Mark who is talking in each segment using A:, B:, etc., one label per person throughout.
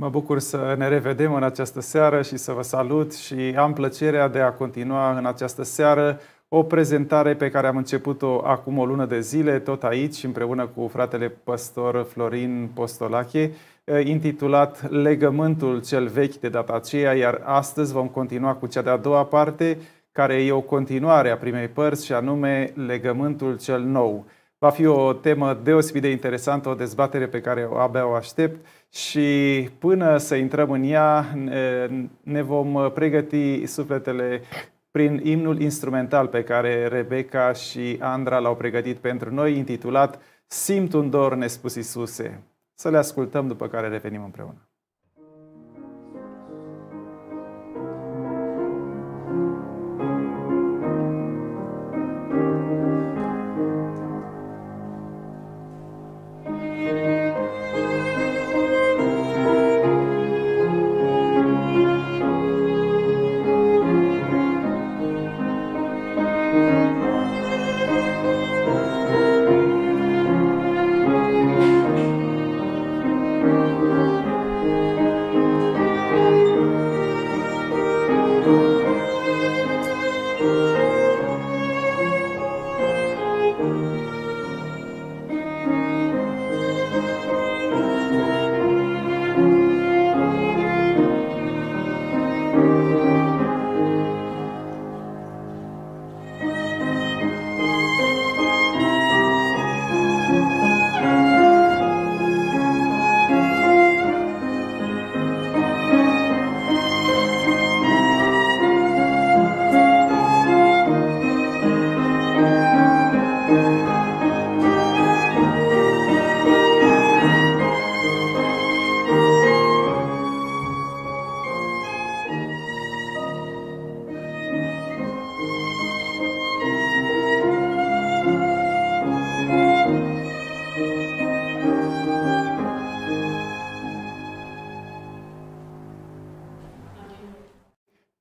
A: Mă bucur să ne revedem în această seară și să vă salut și am plăcerea de a continua în această seară o prezentare pe care am început-o acum o lună de zile, tot aici, împreună cu fratele păstor Florin Postolache, intitulat Legământul cel vechi de data aceea, iar astăzi vom continua cu cea de-a doua parte, care e o continuare a primei părți și anume Legământul cel nou. Va fi o temă deosebit de interesantă, o dezbatere pe care o abia o aștept și până să intrăm în ea ne vom pregăti sufletele prin imnul instrumental pe care Rebecca și Andra l-au pregătit pentru noi, intitulat Simt un dor nespus Isuse. Să le ascultăm după care revenim împreună.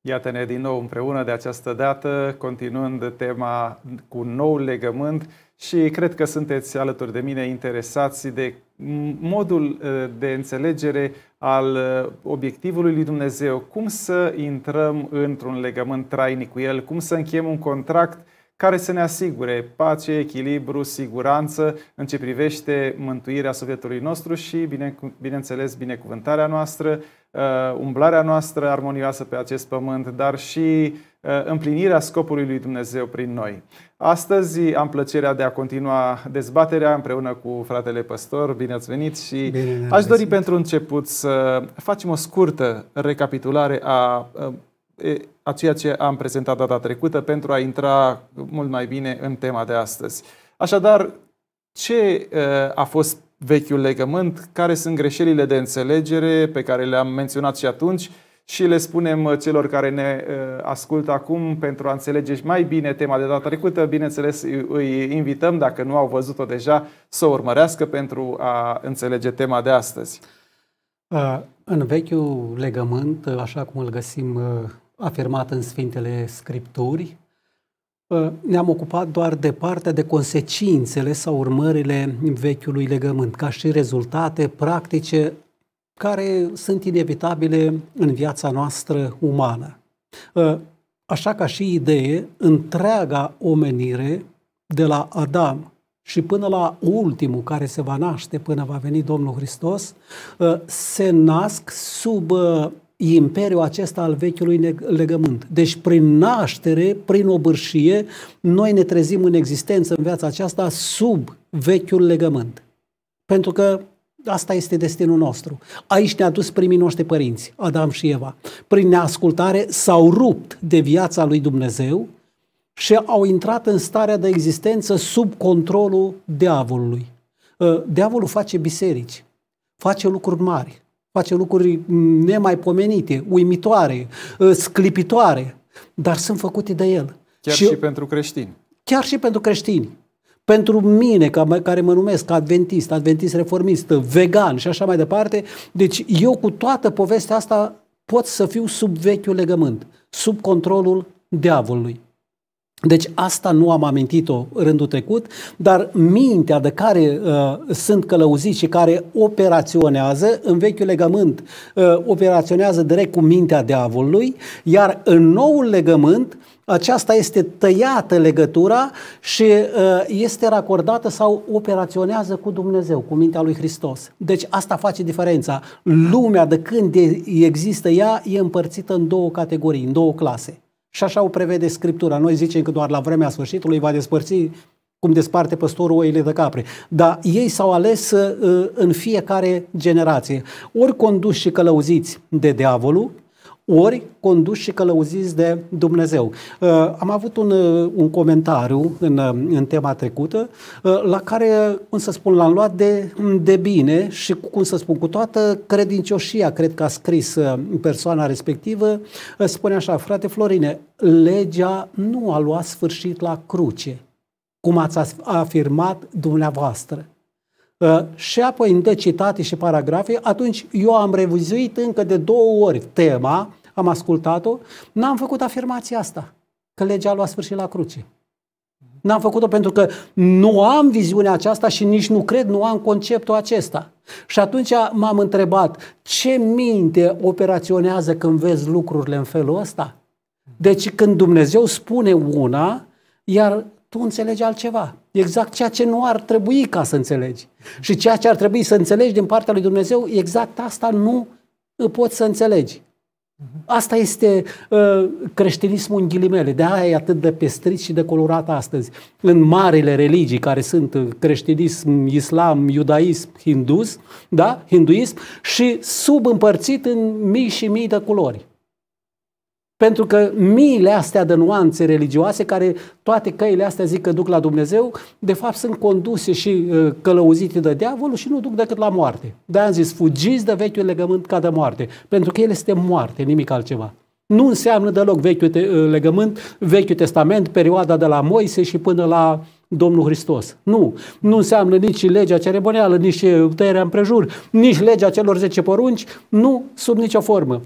A: Iată-ne din nou împreună de această dată, continuând tema cu nou legământ și cred că sunteți alături de mine interesați de modul de înțelegere al obiectivului lui Dumnezeu, cum să intrăm într-un legământ trainic cu El, cum să încheiem un contract care să ne asigure pace, echilibru, siguranță în ce privește mântuirea sufletului nostru și, bine, bineînțeles, binecuvântarea noastră, uh, umblarea noastră armonioasă pe acest pământ, dar și uh, împlinirea scopului lui Dumnezeu prin noi. Astăzi am plăcerea de a continua dezbaterea împreună cu fratele păstor. Bine ați venit și Bine aș dori pentru început să facem o scurtă recapitulare a uh, a ceea ce am prezentat data trecută pentru a intra mult mai bine în tema de astăzi. Așadar, ce a fost vechiul legământ, care sunt greșelile de înțelegere pe care le-am menționat și atunci și le spunem celor care ne ascultă acum pentru a înțelege mai bine tema de data trecută. Bineînțeles, îi invităm, dacă nu au văzut-o deja, să o urmărească pentru a înțelege tema de astăzi.
B: În vechiul legământ, așa cum îl găsim afirmat în Sfintele Scripturi, ă, ne-am ocupat doar de partea de consecințele sau urmările vechiului legământ, ca și rezultate practice care sunt inevitabile în viața noastră umană. Ă, așa ca și idee, întreaga omenire, de la Adam și până la ultimul care se va naște până va veni Domnul Hristos, ă, se nasc sub imperiul acesta al vechiului legământ. Deci prin naștere, prin obârșie, noi ne trezim în existență în viața aceasta sub vechiul legământ. Pentru că asta este destinul nostru. Aici ne-a dus primii noștri părinți, Adam și Eva. Prin neascultare s-au rupt de viața lui Dumnezeu și au intrat în starea de existență sub controlul diavolului. Ă, diavolul face biserici, face lucruri mari, face lucruri nemaipomenite, uimitoare, ă, sclipitoare, dar sunt făcute de el.
A: Chiar și, și pentru creștini.
B: Chiar și pentru creștini. Pentru mine, ca, care mă numesc adventist, adventist reformist, vegan și așa mai departe, deci eu cu toată povestea asta pot să fiu sub vechiul legământ, sub controlul diavolului. Deci asta nu am amintit-o rândul trecut, dar mintea de care uh, sunt călăuziți și care operaționează în vechiul legământ, uh, operaționează direct cu mintea diavolului, iar în noul legământ aceasta este tăiată legătura și uh, este racordată sau operaționează cu Dumnezeu, cu mintea lui Hristos. Deci asta face diferența. Lumea de când există ea e împărțită în două categorii, în două clase. Și așa o prevede Scriptura. Noi zicem că doar la vremea sfârșitului va despărți cum desparte păstorul oile de capre. Dar ei s-au ales uh, în fiecare generație. Ori conduși și călăuziți de diavolul, ori conduși și călăuziți de Dumnezeu. Uh, am avut un, uh, un comentariu în, uh, în tema trecută la care, cum să spun, l-am luat de, de bine și, cum să spun, cu toată credincioșia, cred că a scris persoana respectivă, spune așa, frate Florine, legea nu a luat sfârșit la cruce, cum ați afirmat dumneavoastră Ă, și apoi îmi dă citate și paragrafe, atunci eu am revizuit încă de două ori tema, am ascultat-o, n-am făcut afirmația asta, că legea a luat sfârșit la cruce. N-am făcut-o pentru că nu am viziunea aceasta și nici nu cred, nu am conceptul acesta. Și atunci m-am întrebat, ce minte operaționează când vezi lucrurile în felul ăsta? Deci când Dumnezeu spune una, iar tu înțelegi altceva exact ceea ce nu ar trebui ca să înțelegi. Și ceea ce ar trebui să înțelegi din partea lui Dumnezeu, exact asta nu poți să înțelegi. Asta este uh, creștinismul în ghilimele, de aia e atât de pestrit și de colorat astăzi. În marile religii care sunt uh, creștinism, islam, iudaism, hindus, da? hinduism și subîmpărțit în mii și mii de culori. Pentru că miile astea de nuanțe religioase, care toate căile astea zic că duc la Dumnezeu, de fapt sunt conduse și uh, călăuzite de diavolul și nu duc decât la moarte. De am zis, fugiți de vechiul legământ ca de moarte, pentru că el este moarte, nimic altceva. Nu înseamnă deloc vechiul te- uh, legământ, vechiul testament, perioada de la Moise și până la Domnul Hristos. Nu. Nu înseamnă nici legea ceremonială, nici uh, tăierea împrejur, nici legea celor 10 porunci, nu sub nicio formă.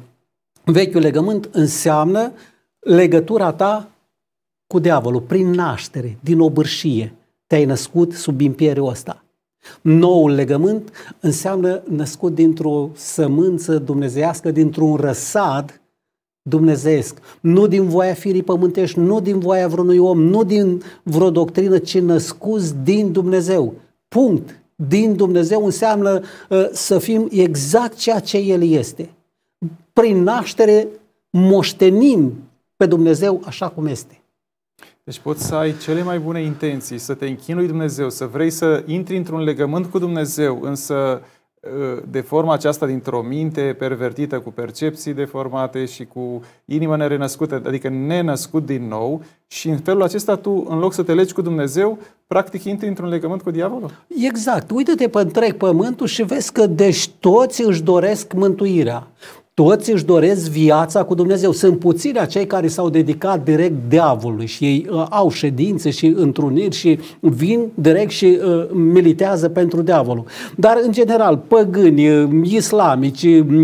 B: Vechiul legământ înseamnă legătura ta cu diavolul, prin naștere, din obârșie, te-ai născut sub imperiul ăsta. Noul legământ înseamnă născut dintr-o sămânță dumnezeiască, dintr-un răsad dumnezeesc, nu din voia firii pământești, nu din voia vreunui om, nu din vreo doctrină, ci născut din Dumnezeu. Punct. Din Dumnezeu înseamnă uh, să fim exact ceea ce El este prin naștere moștenim pe Dumnezeu așa cum este.
A: Deci poți să ai cele mai bune intenții, să te închinui Dumnezeu, să vrei să intri într-un legământ cu Dumnezeu, însă ă, de forma aceasta dintr-o minte pervertită cu percepții deformate și cu inima nerenăscută, adică nenăscut din nou și în felul acesta tu, în loc să te legi cu Dumnezeu, practic intri într-un legământ cu diavolul. Exact. Uite-te pe întreg pământul și vezi
B: că deci toți își doresc mântuirea. Toți își doresc viața cu Dumnezeu. Sunt puțini acei care s-au dedicat direct diavolului și ei uh, au ședințe și întruniri și vin direct și uh, militează pentru diavolul. Dar, în general, păgâni, uh, islamici,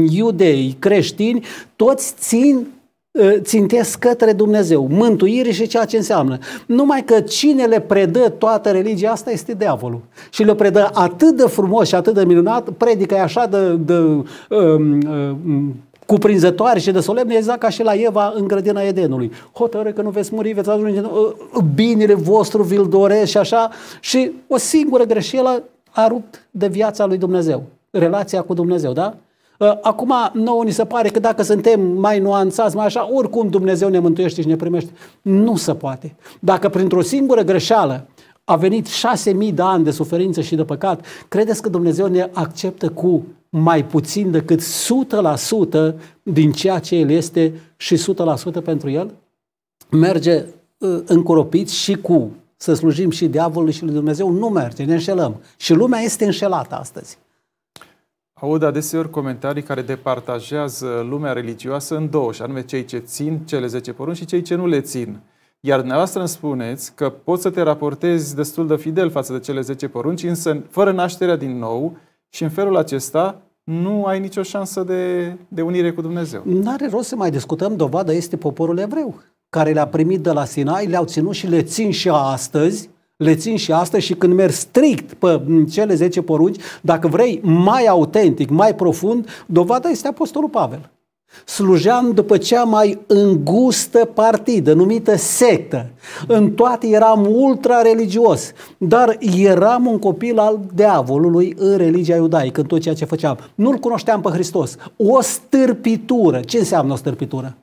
B: iudei, creștini, toți țin uh, țintesc către Dumnezeu, mântuire și ceea ce înseamnă. Numai că cine le predă toată religia asta este diavolul. Și le predă atât de frumos și atât de minunat, predică așa de, de um, um, cuprinzătoare și de solemne, exact ca și la Eva în grădina Edenului. Hotărâ că nu veți muri, veți ajunge, uh, binele vostru vi-l doresc și așa. Și o singură greșeală a rupt de viața lui Dumnezeu, relația cu Dumnezeu, da? Uh, acum, nouă ni se pare că dacă suntem mai nuanțați, mai așa, oricum Dumnezeu ne mântuiește și ne primește. Nu se poate. Dacă printr-o singură greșeală a venit șase mii de ani de suferință și de păcat, credeți că Dumnezeu ne acceptă cu mai puțin decât 100% din ceea ce El este și 100% pentru El? Merge uh, încoropit și cu să slujim și diavolului și lui Dumnezeu, nu merge, ne înșelăm. Și lumea este înșelată astăzi.
A: Aud adeseori comentarii care departajează lumea religioasă în două, și anume cei ce țin cele 10 porunci și cei ce nu le țin. Iar dumneavoastră îmi spuneți că poți să te raportezi destul de fidel față de cele 10 porunci, însă fără nașterea din nou și în felul acesta nu ai nicio șansă de, de unire cu Dumnezeu.
B: Nu are rost să mai discutăm, dovada este poporul evreu, care le-a primit de la Sinai, le-au ținut și le țin și astăzi, le țin și astăzi și când merg strict pe cele 10 porunci, dacă vrei mai autentic, mai profund, dovada este Apostolul Pavel Slujeam după cea mai îngustă partidă, numită sectă. În toate eram ultra-religios, dar eram un copil al diavolului în religia iudaică, în tot ceea ce făceam. Nu-L cunoșteam pe Hristos. O stârpitură. Ce înseamnă o stârpitură?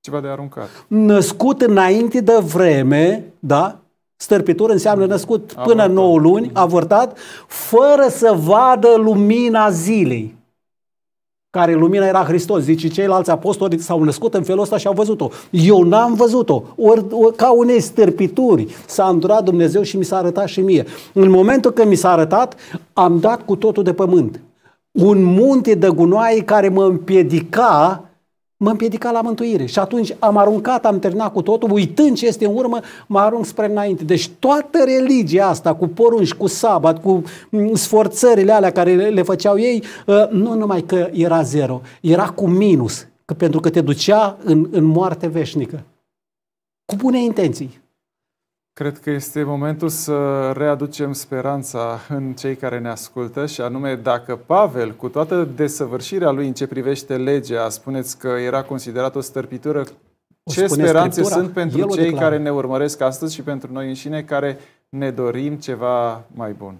A: Ceva de aruncat.
B: Născut înainte de vreme, da? Stârpitură înseamnă născut avortat. până 9 luni, avortat, fără să vadă lumina zilei care lumina era Hristos. Zice, ceilalți apostoli s-au născut în felul ăsta și au văzut-o. Eu n-am văzut-o. Or, or, ca unei stârpituri s-a îndurat Dumnezeu și mi s-a arătat și mie. În momentul când mi s-a arătat, am dat cu totul de pământ. Un munte de gunoaie care mă împiedica mă împiedica la mântuire. Și atunci am aruncat, am terminat cu totul, uitând ce este în urmă, mă arunc spre înainte. Deci toată religia asta, cu porunci, cu sabat, cu mm, sforțările alea care le făceau ei, ă, nu numai că era zero, era cu minus, că pentru că te ducea în, în moarte veșnică. Cu bune intenții.
A: Cred că este momentul să readucem speranța în cei care ne ascultă și anume dacă Pavel, cu toată desăvârșirea lui în ce privește legea, spuneți că era considerat o stărpitură, ce speranțe Scriptura? sunt pentru El cei care ne urmăresc astăzi și pentru noi înșine care ne dorim ceva mai bun?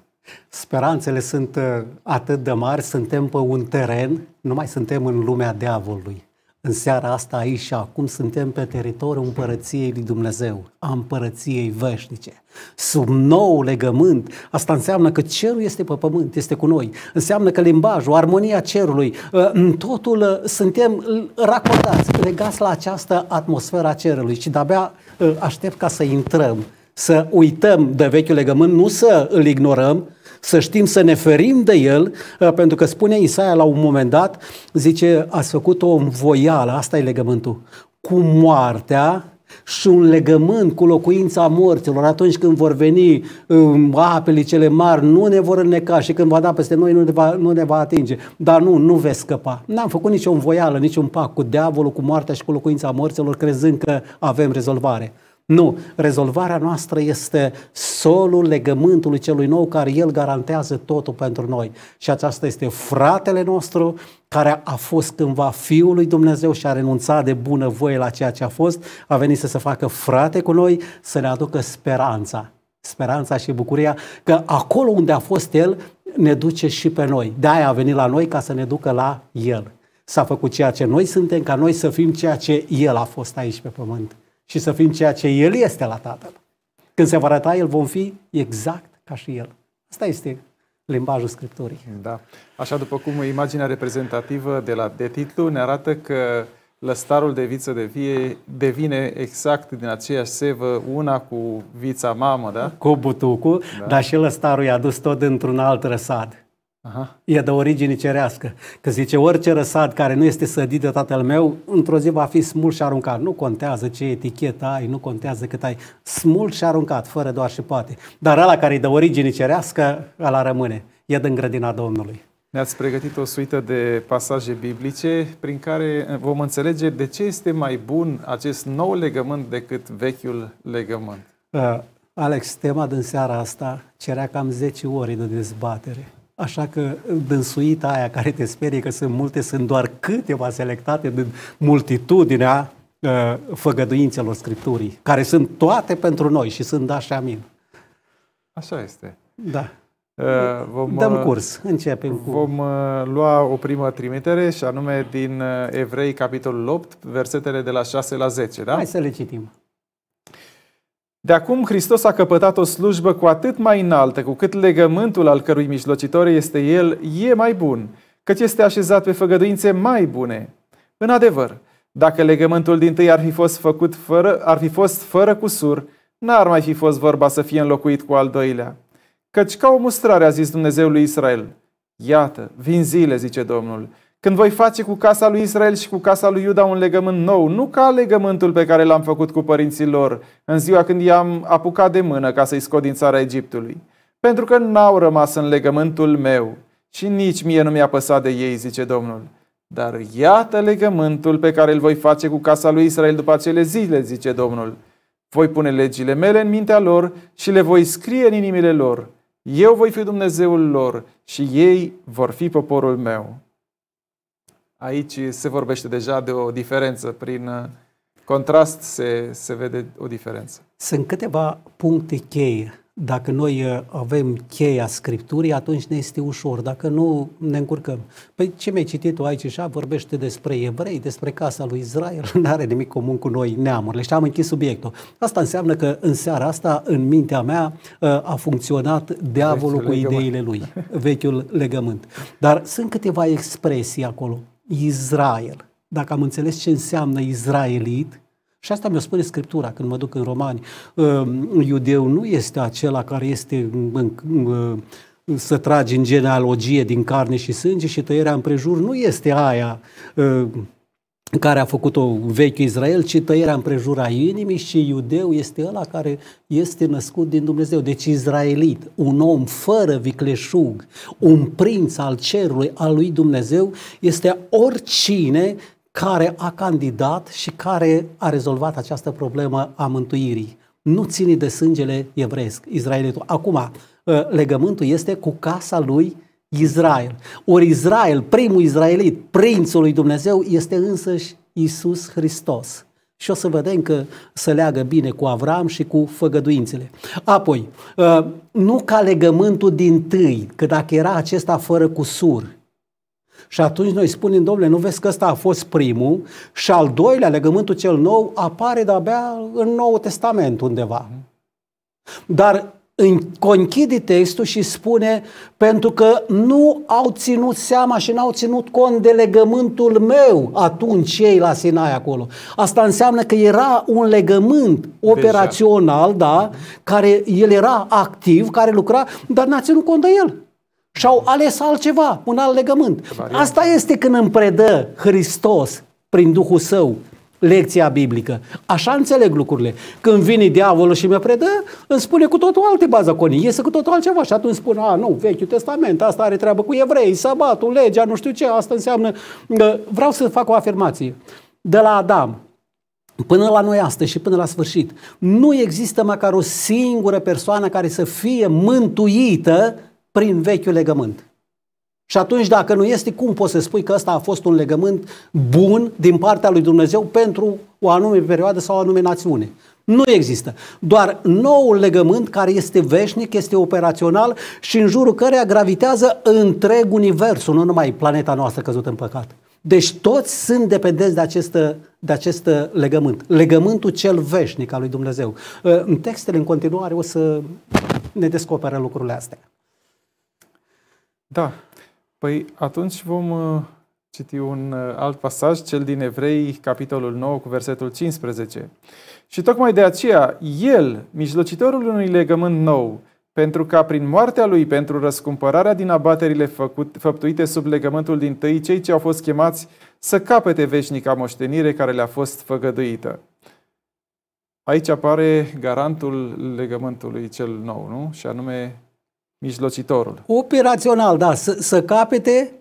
B: Speranțele sunt uh, atât de mari, suntem pe un teren, nu mai suntem în lumea diavolului în seara asta, aici și acum, suntem pe teritoriul împărăției lui Dumnezeu, a împărăției veșnice. Sub nou legământ, asta înseamnă că cerul este pe pământ, este cu noi. Înseamnă că limbajul, armonia cerului, ă, totul ă, suntem racordați, legați la această atmosferă a cerului și de-abia ă, aștept ca să intrăm, să uităm de vechiul legământ, nu să îl ignorăm, să știm să ne ferim de el, uh, pentru că spune Isaia la un moment dat, zice, ați făcut o învoială, asta e legământul, cu moartea, și un legământ cu locuința morților atunci când vor veni um, apele cele mari, nu ne vor înneca și când va da peste noi nu ne va, nu ne va atinge. Dar nu, nu veți scăpa. N-am făcut nicio învoială, niciun pact cu diavolul, cu moartea și cu locuința morților, crezând că avem rezolvare. Nu, rezolvarea noastră este solul legământului celui nou care El garantează totul pentru noi. Și aceasta este fratele nostru care a fost cândva Fiul lui Dumnezeu și a renunțat de bună voie la ceea ce a fost, a venit să se facă frate cu noi, să ne aducă speranța. Speranța și bucuria că acolo unde a fost El ne duce și pe noi. De-aia a venit la noi ca să ne ducă la El. S-a făcut ceea ce noi suntem, ca noi să fim ceea ce El a fost aici pe pământ și să fim ceea ce El este la Tatăl. Când se va arăta El, vom fi exact ca și El. Asta este limbajul Scripturii. Da.
A: Așa după cum imaginea reprezentativă de, la, de titlu ne arată că lăstarul de viță de vie devine exact din aceeași sevă una cu vița mamă, da? Cu
B: butucul, da. dar și lăstarul i-a dus tot într-un alt răsad. Aha. e de origine cerească. Că zice, orice răsad care nu este sădit de tatăl meu, într-o zi va fi smul și aruncat. Nu contează ce etichetă ai, nu contează cât ai. smul și aruncat, fără doar și poate. Dar ăla care e de origine cerească, ăla rămâne. E din grădina Domnului.
A: Ne-ați pregătit o suită de pasaje biblice prin care vom înțelege de ce este mai bun acest nou legământ decât vechiul legământ.
B: Uh, Alex, tema din seara asta cerea cam 10 ore de dezbatere. Așa că dânsuita aia care te sperie că sunt multe, sunt doar câteva selectate din multitudinea uh, făgăduințelor Scripturii, care sunt toate pentru noi și sunt da și amin.
A: Așa este. Da. Uh, vom, Dăm uh, curs, începem cu... Vom uh, lua o primă trimitere și anume din uh, Evrei, capitolul 8, versetele de la 6 la 10, da? Hai să le citim. De acum, Hristos a căpătat o slujbă cu atât mai înaltă, cu cât legământul al cărui mijlocitor este El, e mai bun, căci este așezat pe făgăduințe mai bune. În adevăr, dacă legământul din tâi ar fi fost făcut fără, ar fi fost fără cusur, n-ar mai fi fost vorba să fie înlocuit cu al doilea. Căci ca o mustrare a zis Dumnezeul lui Israel, Iată, vin zile, zice Domnul, când voi face cu casa lui Israel și cu casa lui Iuda un legământ nou, nu ca legământul pe care l-am făcut cu părinții lor în ziua când i-am apucat de mână ca să-i scot din țara Egiptului, pentru că n-au rămas în legământul meu și nici mie nu mi-a păsat de ei, zice Domnul. Dar iată legământul pe care îl voi face cu casa lui Israel după acele zile, zice Domnul. Voi pune legile mele în mintea lor și le voi scrie în inimile lor. Eu voi fi Dumnezeul lor și ei vor fi poporul meu. Aici se vorbește deja de o diferență. Prin uh, contrast se, se vede o diferență.
B: Sunt câteva puncte cheie. Dacă noi uh, avem cheia Scripturii, atunci ne este ușor. Dacă nu, ne încurcăm. Păi ce mi-ai citit tu aici și vorbește despre evrei, despre casa lui Israel, nu are nimic comun cu noi neamurile și am închis subiectul. Asta înseamnă că în seara asta, în mintea mea, uh, a funcționat diavolul cu ideile lui, vechiul legământ. Dar sunt câteva expresii acolo Israel. Dacă am înțeles ce înseamnă Israelit, și asta mi-o spune Scriptura când mă duc în Romani. Um, iudeu nu este acela care este în, uh, să tragi în genealogie din carne și sânge și tăierea împrejur nu este aia uh, care a făcut-o vechiul Israel, ci tăierea împrejura inimii și iudeu este ăla care este născut din Dumnezeu. Deci israelit, un om fără vicleșug, un prinț al cerului, al lui Dumnezeu, este oricine care a candidat și care a rezolvat această problemă a mântuirii. Nu ține de sângele evresc, israelitul. Acum, ă, legământul este cu casa lui Israel. Ori Israel, primul israelit, prințul lui Dumnezeu, este însăși Isus Hristos. Și o să vedem că să leagă bine cu Avram și cu făgăduințele. Apoi, ă, nu ca legământul din tâi, că dacă era acesta fără cusur, și atunci noi spunem, domnule, nu vezi că ăsta a fost primul și al doilea, legământul cel nou, apare de-abia în Noul Testament undeva. Dar conchide textul și spune pentru că nu au ținut seama și n-au ținut cont de legământul meu atunci ei la Sinai acolo. Asta înseamnă că era un legământ operațional, Deja. da, care el era activ, care lucra, dar n-a ținut cont de el. Și au ales altceva, un alt legământ. Variant. Asta este când îmi predă Hristos prin Duhul Său lecția biblică. Așa înțeleg lucrurile. Când vine diavolul și mi-o predă, îmi spune cu totul alte conii. iese cu totul altceva și atunci spune, a, nu, Vechiul Testament, asta are treabă cu evrei, sabatul, legea, nu știu ce, asta înseamnă... Vreau să fac o afirmație. De la Adam, până la noi astăzi și până la sfârșit, nu există măcar o singură persoană care să fie mântuită prin vechiul legământ. Și atunci, dacă nu este, cum poți să spui că ăsta a fost un legământ bun din partea lui Dumnezeu pentru o anume perioadă sau o anume națiune? Nu există. Doar noul legământ care este veșnic, este operațional și în jurul căreia gravitează întreg universul, nu numai planeta noastră căzută în păcat. Deci toți sunt dependenți de acest, de acest legământ, legământul cel veșnic al lui Dumnezeu. Ă, în textele în continuare o să
A: ne descopere lucrurile astea. Da, Păi atunci vom uh, citi un uh, alt pasaj, cel din Evrei, capitolul 9, cu versetul 15. Și tocmai de aceea, El, mijlocitorul unui legământ nou, pentru ca prin moartea lui, pentru răscumpărarea din abaterile făcut, făptuite sub legământul din tăi, cei ce au fost chemați să capete veșnica moștenire care le-a fost făgăduită. Aici apare garantul legământului cel nou, nu? Și anume mijlocitorul. Operațional, da, să, să capete...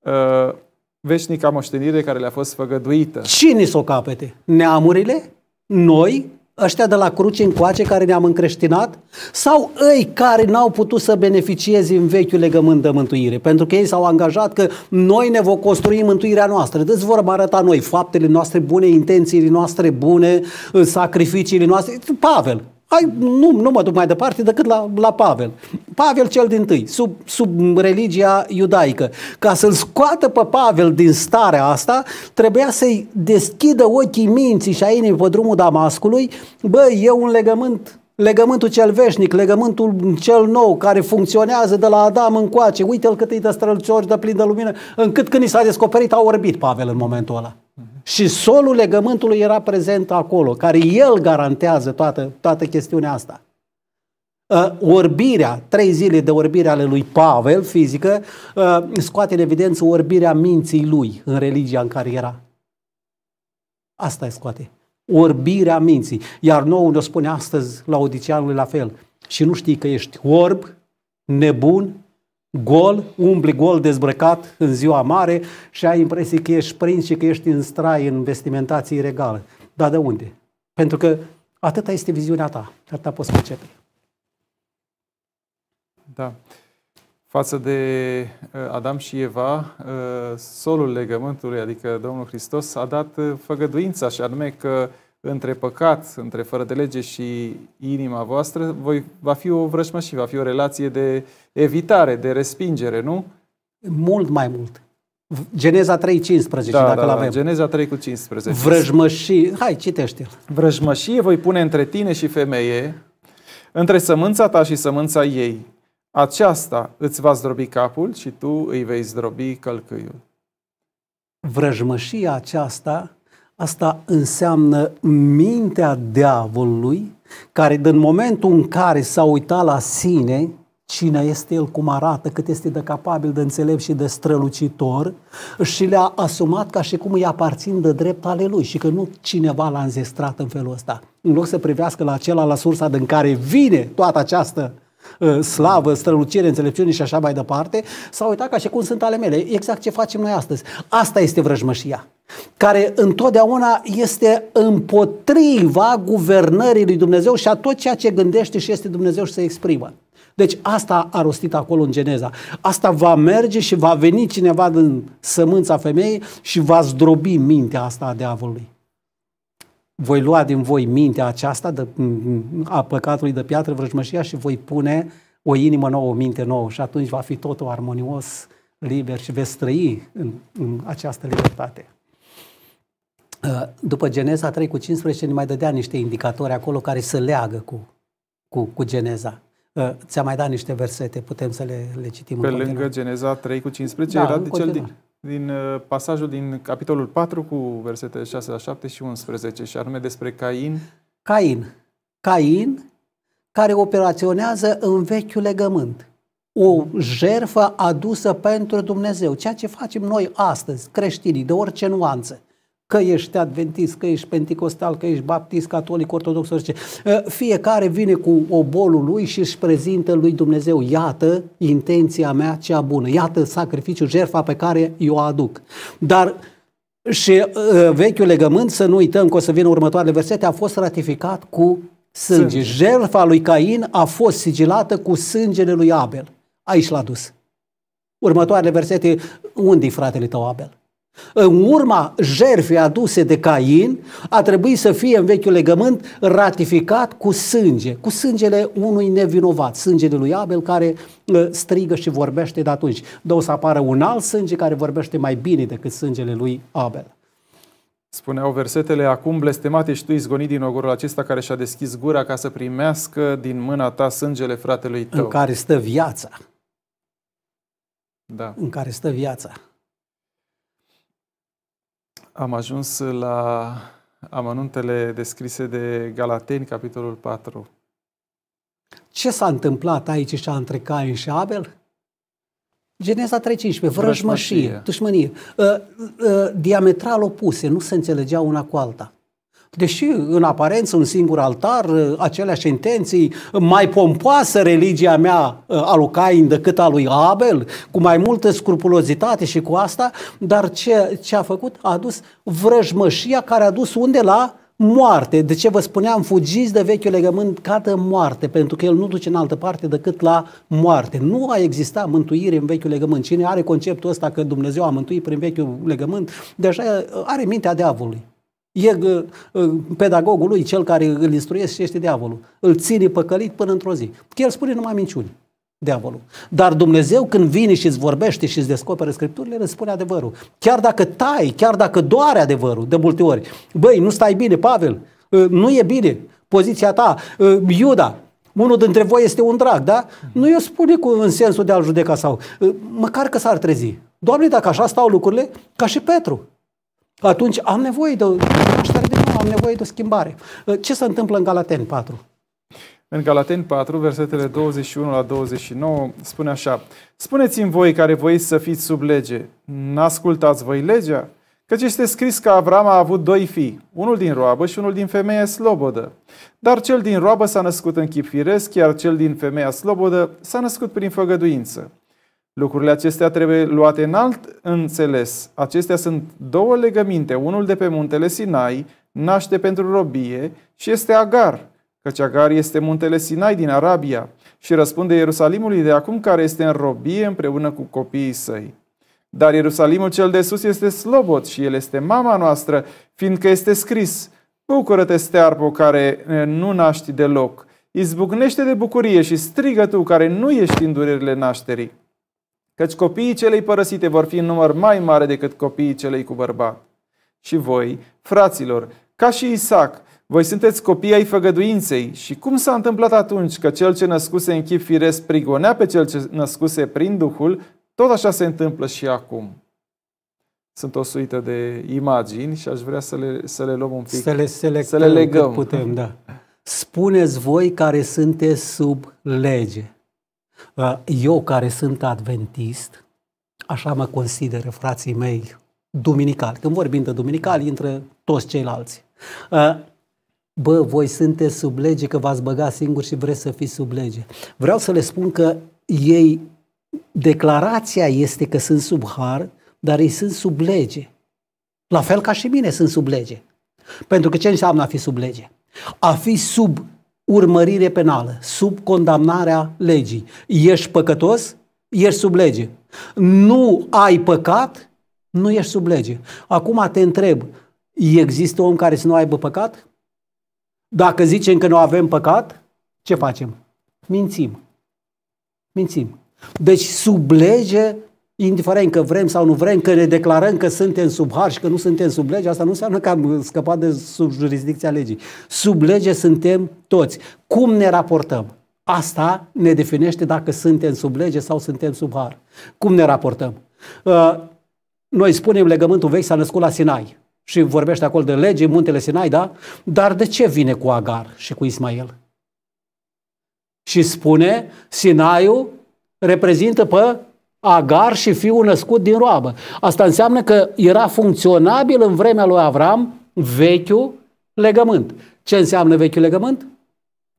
A: Uh, veșnica moștenire care le-a fost făgăduită. Cine să o capete?
B: Neamurile? Noi? Ăștia de la cruce încoace care ne-am încreștinat? Sau ei care n-au putut să beneficieze în vechiul legământ de mântuire? Pentru că ei s-au angajat că noi ne vom construi mântuirea noastră. Deci vom arăta noi faptele noastre bune, intențiile noastre bune, sacrificiile noastre. Pavel, ai nu, nu mă duc mai departe decât la, la Pavel. Pavel cel din tâi, sub, sub religia iudaică. Ca să-l scoată pe Pavel din starea asta, trebuia să-i deschidă ochii minții și a inimii pe drumul Damascului. Bă, e un legământ legământul cel veșnic, legământul cel nou care funcționează de la Adam încoace, uite-l cât e de strălucior, de plin de lumină, încât când i s-a descoperit a orbit Pavel în momentul ăla. Și solul legământului era prezent acolo, care el garantează toată, toată chestiunea asta. Ă, orbirea, trei zile de orbire ale lui Pavel, fizică, ă, scoate în evidență orbirea minții lui în religia în care era. Asta e scoate. Orbirea minții. Iar nouă ne spune astăzi la Odicianului la fel. Și nu știi că ești orb, nebun gol, umbli gol dezbrăcat în ziua mare și ai impresie că ești prins și că ești în strai, în vestimentație regală. Dar de unde? Pentru că atâta este viziunea ta, atâta poți percepe.
A: Da. Față de uh, Adam și Eva, uh, solul legământului, adică Domnul Hristos, a dat uh, făgăduința și anume că între păcat, între fără de lege și inima voastră, voi, va fi o vrăjmășie, va fi o relație de evitare, de respingere, nu?
B: Mult mai mult. Geneza 3,15, da, dacă da, l avem.
A: Geneza 3 cu 15. Vrăjmășie, hai, citește-l. Vrăjmășie voi pune între tine și femeie, între sămânța ta și sămânța ei. Aceasta îți va zdrobi capul și tu îi vei zdrobi călcâiul.
B: Vrăjmășia aceasta Asta înseamnă mintea diavolului, care din momentul în care s-a uitat la sine, cine este el, cum arată, cât este de capabil, de înțelept și de strălucitor, și le-a asumat ca și cum îi aparțin de drept ale lui și că nu cineva l-a înzestrat în felul ăsta. În loc să privească la acela, la sursa din care vine toată această uh, Uh, slavă, strălucire, înțelepciune și așa mai departe, s-a uitat ca și cum sunt ale mele. Exact ce facem noi astăzi. Asta este vrăjmășia care întotdeauna este împotriva guvernării lui Dumnezeu și a tot ceea ce gândește și este Dumnezeu și se exprimă. Deci asta a rostit acolo în Geneza. Asta va merge și va veni cineva din sămânța femeii și va zdrobi mintea asta a diavolului voi lua din voi mintea aceasta de, a păcatului de piatră, vrăjmășia și voi pune o inimă nouă, o minte nouă și atunci va fi totul armonios, liber și veți trăi în, în această libertate. Uh, după Geneza 3 cu 15 ne mai dădea niște indicatori acolo care să leagă cu, cu, cu Geneza. Uh, ți-a mai dat niște versete, putem să le, le citim Pe în lângă
A: Geneza 3 cu 15 da, era de cel din, din uh, pasajul din capitolul 4 cu versetele 6 la 7 și 11 și anume despre Cain.
B: Cain. Cain care operaționează în vechiul legământ. O jerfă adusă pentru Dumnezeu. Ceea ce facem noi astăzi, creștinii, de orice nuanță că ești adventist, că ești pentecostal, că ești baptist, catolic, ortodox, orice. Ă, fiecare vine cu obolul lui și își prezintă lui Dumnezeu, iată intenția mea cea bună, iată sacrificiul, jertfa pe care eu o aduc. Dar și ă, vechiul legământ, să nu uităm că o să vină următoarele versete, a fost ratificat cu sânge. sânge. Jertfa lui Cain a fost sigilată cu sângele lui Abel. Aici l-a dus. Următoarele versete, unde fratele tău Abel? În urma jertfei aduse de Cain, a trebuit să fie în vechiul legământ ratificat cu sânge, cu sângele unui nevinovat, sângele lui Abel care uh, strigă și vorbește de atunci. Dar o să apară un alt sânge care vorbește mai bine decât sângele
A: lui Abel. Spuneau versetele, acum blestemate și tu izgonit din ogorul acesta care și-a deschis gura ca să primească din mâna ta sângele fratelui tău. În care stă viața. Da.
B: În care stă viața
A: am ajuns la amănuntele descrise de Galateni, capitolul 4. Ce s-a
B: întâmplat aici și între Cain și Abel? Geneza 3.15, vrăjmășie, dușmănie, uh, uh, diametral opuse, nu se înțelegeau una cu alta. Deși în aparență un singur altar, aceleași intenții, mai pompoasă religia mea uh, a lui Cain decât a lui Abel, cu mai multă scrupulozitate și cu asta, dar ce, ce a făcut? A adus vrăjmășia care a dus unde la moarte. De ce vă spuneam, fugiți de vechiul legământ ca de moarte, pentru că el nu duce în altă parte decât la moarte. Nu a existat mântuire în vechiul legământ. Cine are conceptul ăsta că Dumnezeu a mântuit prin vechiul legământ, deja are mintea diavolului. E uh, uh, pedagogul lui, cel care îl instruiește, diavolul. Îl ține păcălit până într-o zi. Că el spune numai minciuni diavolul. Dar Dumnezeu când vine și îți vorbește și îți descoperă Scripturile, îți spune adevărul. Chiar dacă tai, chiar dacă doare adevărul, de multe ori. Băi, nu stai bine, Pavel, uh, nu e bine poziția ta, Iuda, unul dintre voi este un drag, da? Nu eu spune cu, în sensul de a-l judeca sau, măcar că s-ar trezi. Doamne, dacă așa stau lucrurile, ca și Petru. Atunci am nevoie de am nevoie de o schimbare. Uh, ce se întâmplă în Galaten, 4?
A: În Galaten, 4, versetele 21 la 29, spune așa Spuneți-mi voi care voiți să fiți sub lege, n-ascultați voi legea? Căci este scris că Avram a avut doi fii, unul din roabă și unul din femeie slobodă. Dar cel din roabă s-a născut în chip firesc, iar cel din femeia slobodă s-a născut prin făgăduință. Lucrurile acestea trebuie luate în alt înțeles. Acestea sunt două legăminte, unul de pe muntele Sinai naște pentru robie și este Agar, căci Agar este muntele Sinai din Arabia și răspunde Ierusalimului de acum care este în robie împreună cu copiii săi. Dar Ierusalimul cel de sus este slobot și el este mama noastră, fiindcă este scris, Bucură-te, stearpo, care eh, nu naști deloc, izbucnește de bucurie și strigă tu, care nu ești în durerile nașterii. Căci copiii celei părăsite vor fi în număr mai mare decât copiii celei cu bărbat și voi, fraților, ca și Isaac, voi sunteți copii ai făgăduinței. Și cum s-a întâmplat atunci că cel ce născuse în chip firesc prigonea pe cel ce născuse prin Duhul, tot așa se întâmplă și acum. Sunt o suită de imagini și aș vrea să le, să le luăm un pic. Să le, să le legăm. putem, da.
B: Spuneți voi care sunteți sub lege. Eu care sunt adventist, așa mă consideră frații mei duminical. Când vorbim de duminical, intră toți ceilalți. Uh, bă, voi sunteți sub lege că v-ați băgat singur și vreți să fiți sub lege. Vreau să le spun că ei, declarația este că sunt sub har, dar ei sunt sub lege. La fel ca și mine sunt sub lege. Pentru că ce înseamnă a fi sub lege? A fi sub urmărire penală, sub condamnarea legii. Ești păcătos, ești sub lege. Nu ai păcat, nu ești sub lege. Acum te întreb, există om care să nu aibă păcat? Dacă zicem că nu avem păcat, ce facem? Mințim. Mințim. Deci sub lege, indiferent că vrem sau nu vrem, că ne declarăm că suntem sub har și că nu suntem sub lege, asta nu înseamnă că am scăpat de sub jurisdicția legii. Sub lege suntem toți. Cum ne raportăm? Asta ne definește dacă suntem sub lege sau suntem sub har. Cum ne raportăm? Uh, noi spunem legământul vechi s-a născut la Sinai și vorbește acolo de lege, muntele Sinai, da? Dar de ce vine cu Agar și cu Ismael? Și spune, Sinaiul reprezintă pe Agar și fiul născut din roabă. Asta înseamnă că era funcționabil în vremea lui Avram vechiul legământ. Ce înseamnă vechiul legământ?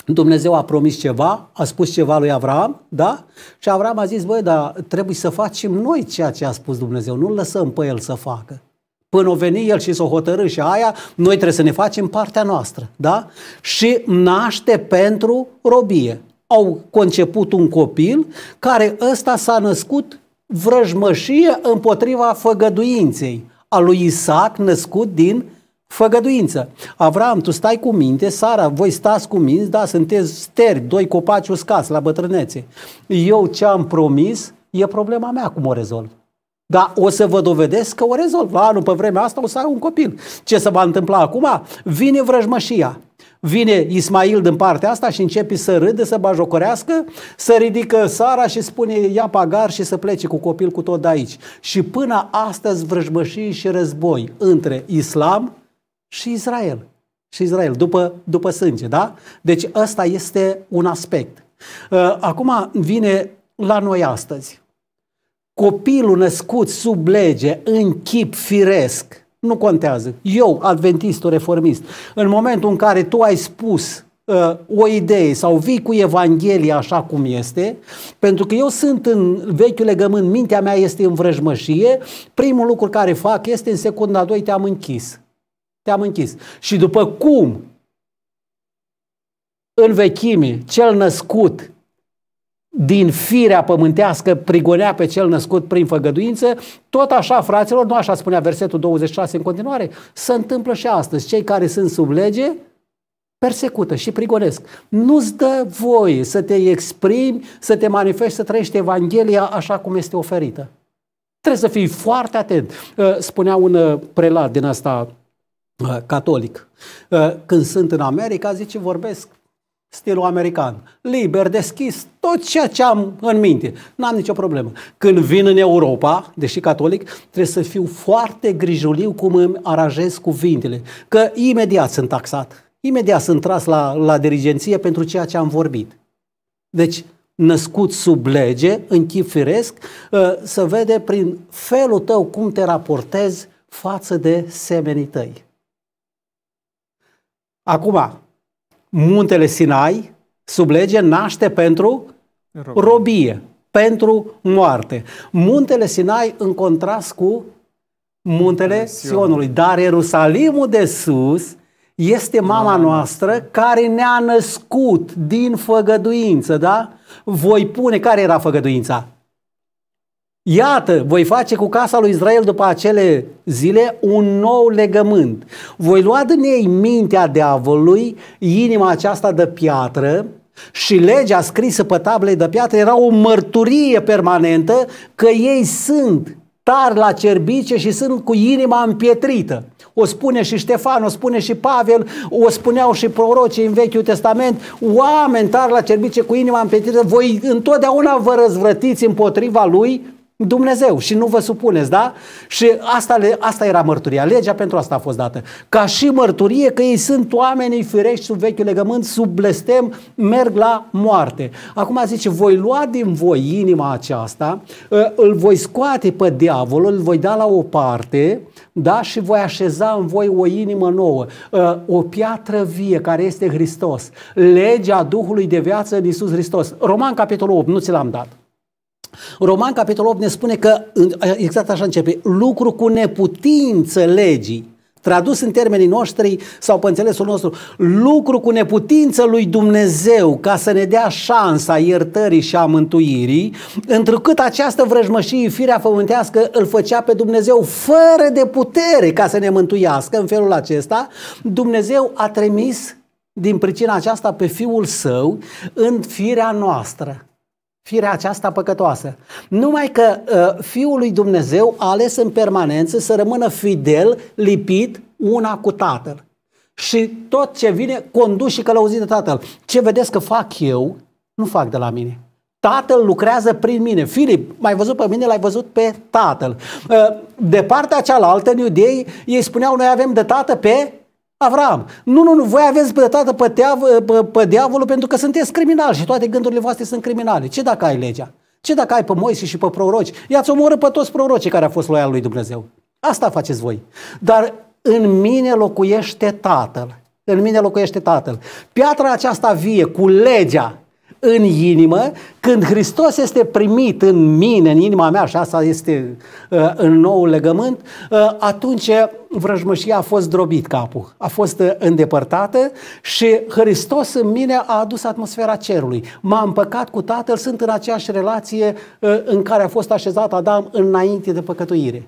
B: Dumnezeu a promis ceva, a spus ceva lui Avram, da? Și Avram a zis, băi, dar trebuie să facem noi ceea ce a spus Dumnezeu, nu lăsăm pe el să facă. Până o veni el și să o hotărâ și aia, noi trebuie să ne facem partea noastră, da? Și naște pentru robie. Au conceput un copil care ăsta s-a născut vrăjmășie împotriva făgăduinței a lui Isaac născut din făgăduință. Avram, tu stai cu minte, Sara, voi stați cu minte. da, sunteți steri, doi copaci uscați la bătrânețe. Eu ce am promis e problema mea cum o rezolv. Dar o să vă dovedesc că o rezolv. Anul pe vremea asta o să ai un copil. Ce se va întâmpla acum? Vine vrăjmășia. Vine Ismail din partea asta și începe să râde, să bajocorească, să ridică Sara și spune ia pagar și să plece cu copil cu tot de aici. Și până astăzi vrăjmășii și război între islam și Israel. Și Israel, după, după sânge, da? Deci ăsta este un aspect. Uh, acum vine la noi astăzi. Copilul născut sub lege, în chip firesc, nu contează. Eu, adventistul reformist, în momentul în care tu ai spus uh, o idee sau vii cu Evanghelia așa cum este, pentru că eu sunt în vechiul legământ, mintea mea este în vrăjmășie, primul lucru care fac este în secunda 2 te-am închis te-am închis. Și după cum în vechime cel născut din firea pământească prigonea pe cel născut prin făgăduință, tot așa, fraților, nu așa spunea versetul 26 în continuare, se întâmplă și astăzi. Cei care sunt sub lege, persecută și prigonesc. Nu-ți dă voie să te exprimi, să te manifesti, să trăiești Evanghelia așa cum este oferită. Trebuie să fii foarte atent. Ă, spunea un ă, prelat din asta Uh, catolic. Uh, când sunt în America, zice, vorbesc stilul american. Liber, deschis, tot ceea ce am în minte. N-am nicio problemă. Când vin în Europa, deși catolic, trebuie să fiu foarte grijuliu cum îmi aranjez cuvintele. Că imediat sunt taxat. Imediat sunt tras la, la dirigenție pentru ceea ce am vorbit. Deci, născut sub lege, în chip firesc, uh, să vede prin felul tău cum te raportezi față de semenii tăi. Acum, muntele Sinai, sub lege, naște pentru robie, robie pentru moarte. Muntele Sinai în contrast cu muntele Sionului. Dar Ierusalimul de sus este mama noastră care ne-a născut din făgăduință, da? Voi pune, care era făgăduința? Iată, voi face cu casa lui Israel după acele zile un nou legământ. Voi lua din ei mintea diavolului, inima aceasta de piatră și legea scrisă pe tablei de piatră era o mărturie permanentă că ei sunt tari la cerbice și sunt cu inima împietrită. O spune și Ștefan, o spune și Pavel, o spuneau și prorocii în Vechiul Testament, oameni tari la cerbice cu inima împietrită, voi întotdeauna vă răzvrătiți împotriva lui Dumnezeu și nu vă supuneți, da? Și asta, le, asta era mărturia. Legea pentru asta a fost dată. Ca și mărturie că ei sunt oamenii firești sub vechiul legământ, sub blestem, merg la moarte. Acum zice, voi lua din voi inima aceasta, ă, îl voi scoate pe diavol, îl voi da la o parte, da? Și voi așeza în voi o inimă nouă, ă, o piatră vie care este Hristos. Legea Duhului de viață în Iisus Hristos. Roman capitolul 8, nu ți l-am dat. Roman, capitolul 8, ne spune că, exact așa începe, lucru cu neputință legii, tradus în termenii noștri sau pe înțelesul nostru, lucru cu neputință lui Dumnezeu ca să ne dea șansa iertării și a mântuirii, întrucât această vrăjmășie firea făuntească îl făcea pe Dumnezeu fără de putere ca să ne mântuiască în felul acesta, Dumnezeu a trimis din pricina aceasta pe Fiul Său în firea noastră firea aceasta păcătoasă. Numai că uh, Fiul lui Dumnezeu a ales în permanență să rămână fidel, lipit, una cu Tatăl. Și tot ce vine, conduce și călăuzit de Tatăl. Ce vedeți că fac eu, nu fac de la mine. Tatăl lucrează prin mine. Filip, m-ai văzut pe mine, l-ai văzut pe Tatăl. Uh, de partea cealaltă, în iudei, ei spuneau, noi avem de Tată pe Avram, nu, nu, nu, voi aveți dreptate pe, teav, pe, pe diavolul pentru că sunteți criminali și toate gândurile voastre sunt criminale. Ce dacă ai legea? Ce dacă ai pe Moise și pe proroci? Iați omoră pe toți prorocii care au fost loiali lui Dumnezeu. Asta faceți voi. Dar în mine locuiește Tatăl. În mine locuiește Tatăl. Piatra aceasta vie cu legea în inimă, când Hristos este primit în mine, în inima mea, și asta este uh, în nou legământ, uh, atunci uh, vrăjmășia a fost drobit capul, a fost uh, îndepărtată și Hristos în mine a adus atmosfera cerului. M-a împăcat cu Tatăl, sunt în aceeași relație uh, în care a fost așezat Adam înainte de păcătuire.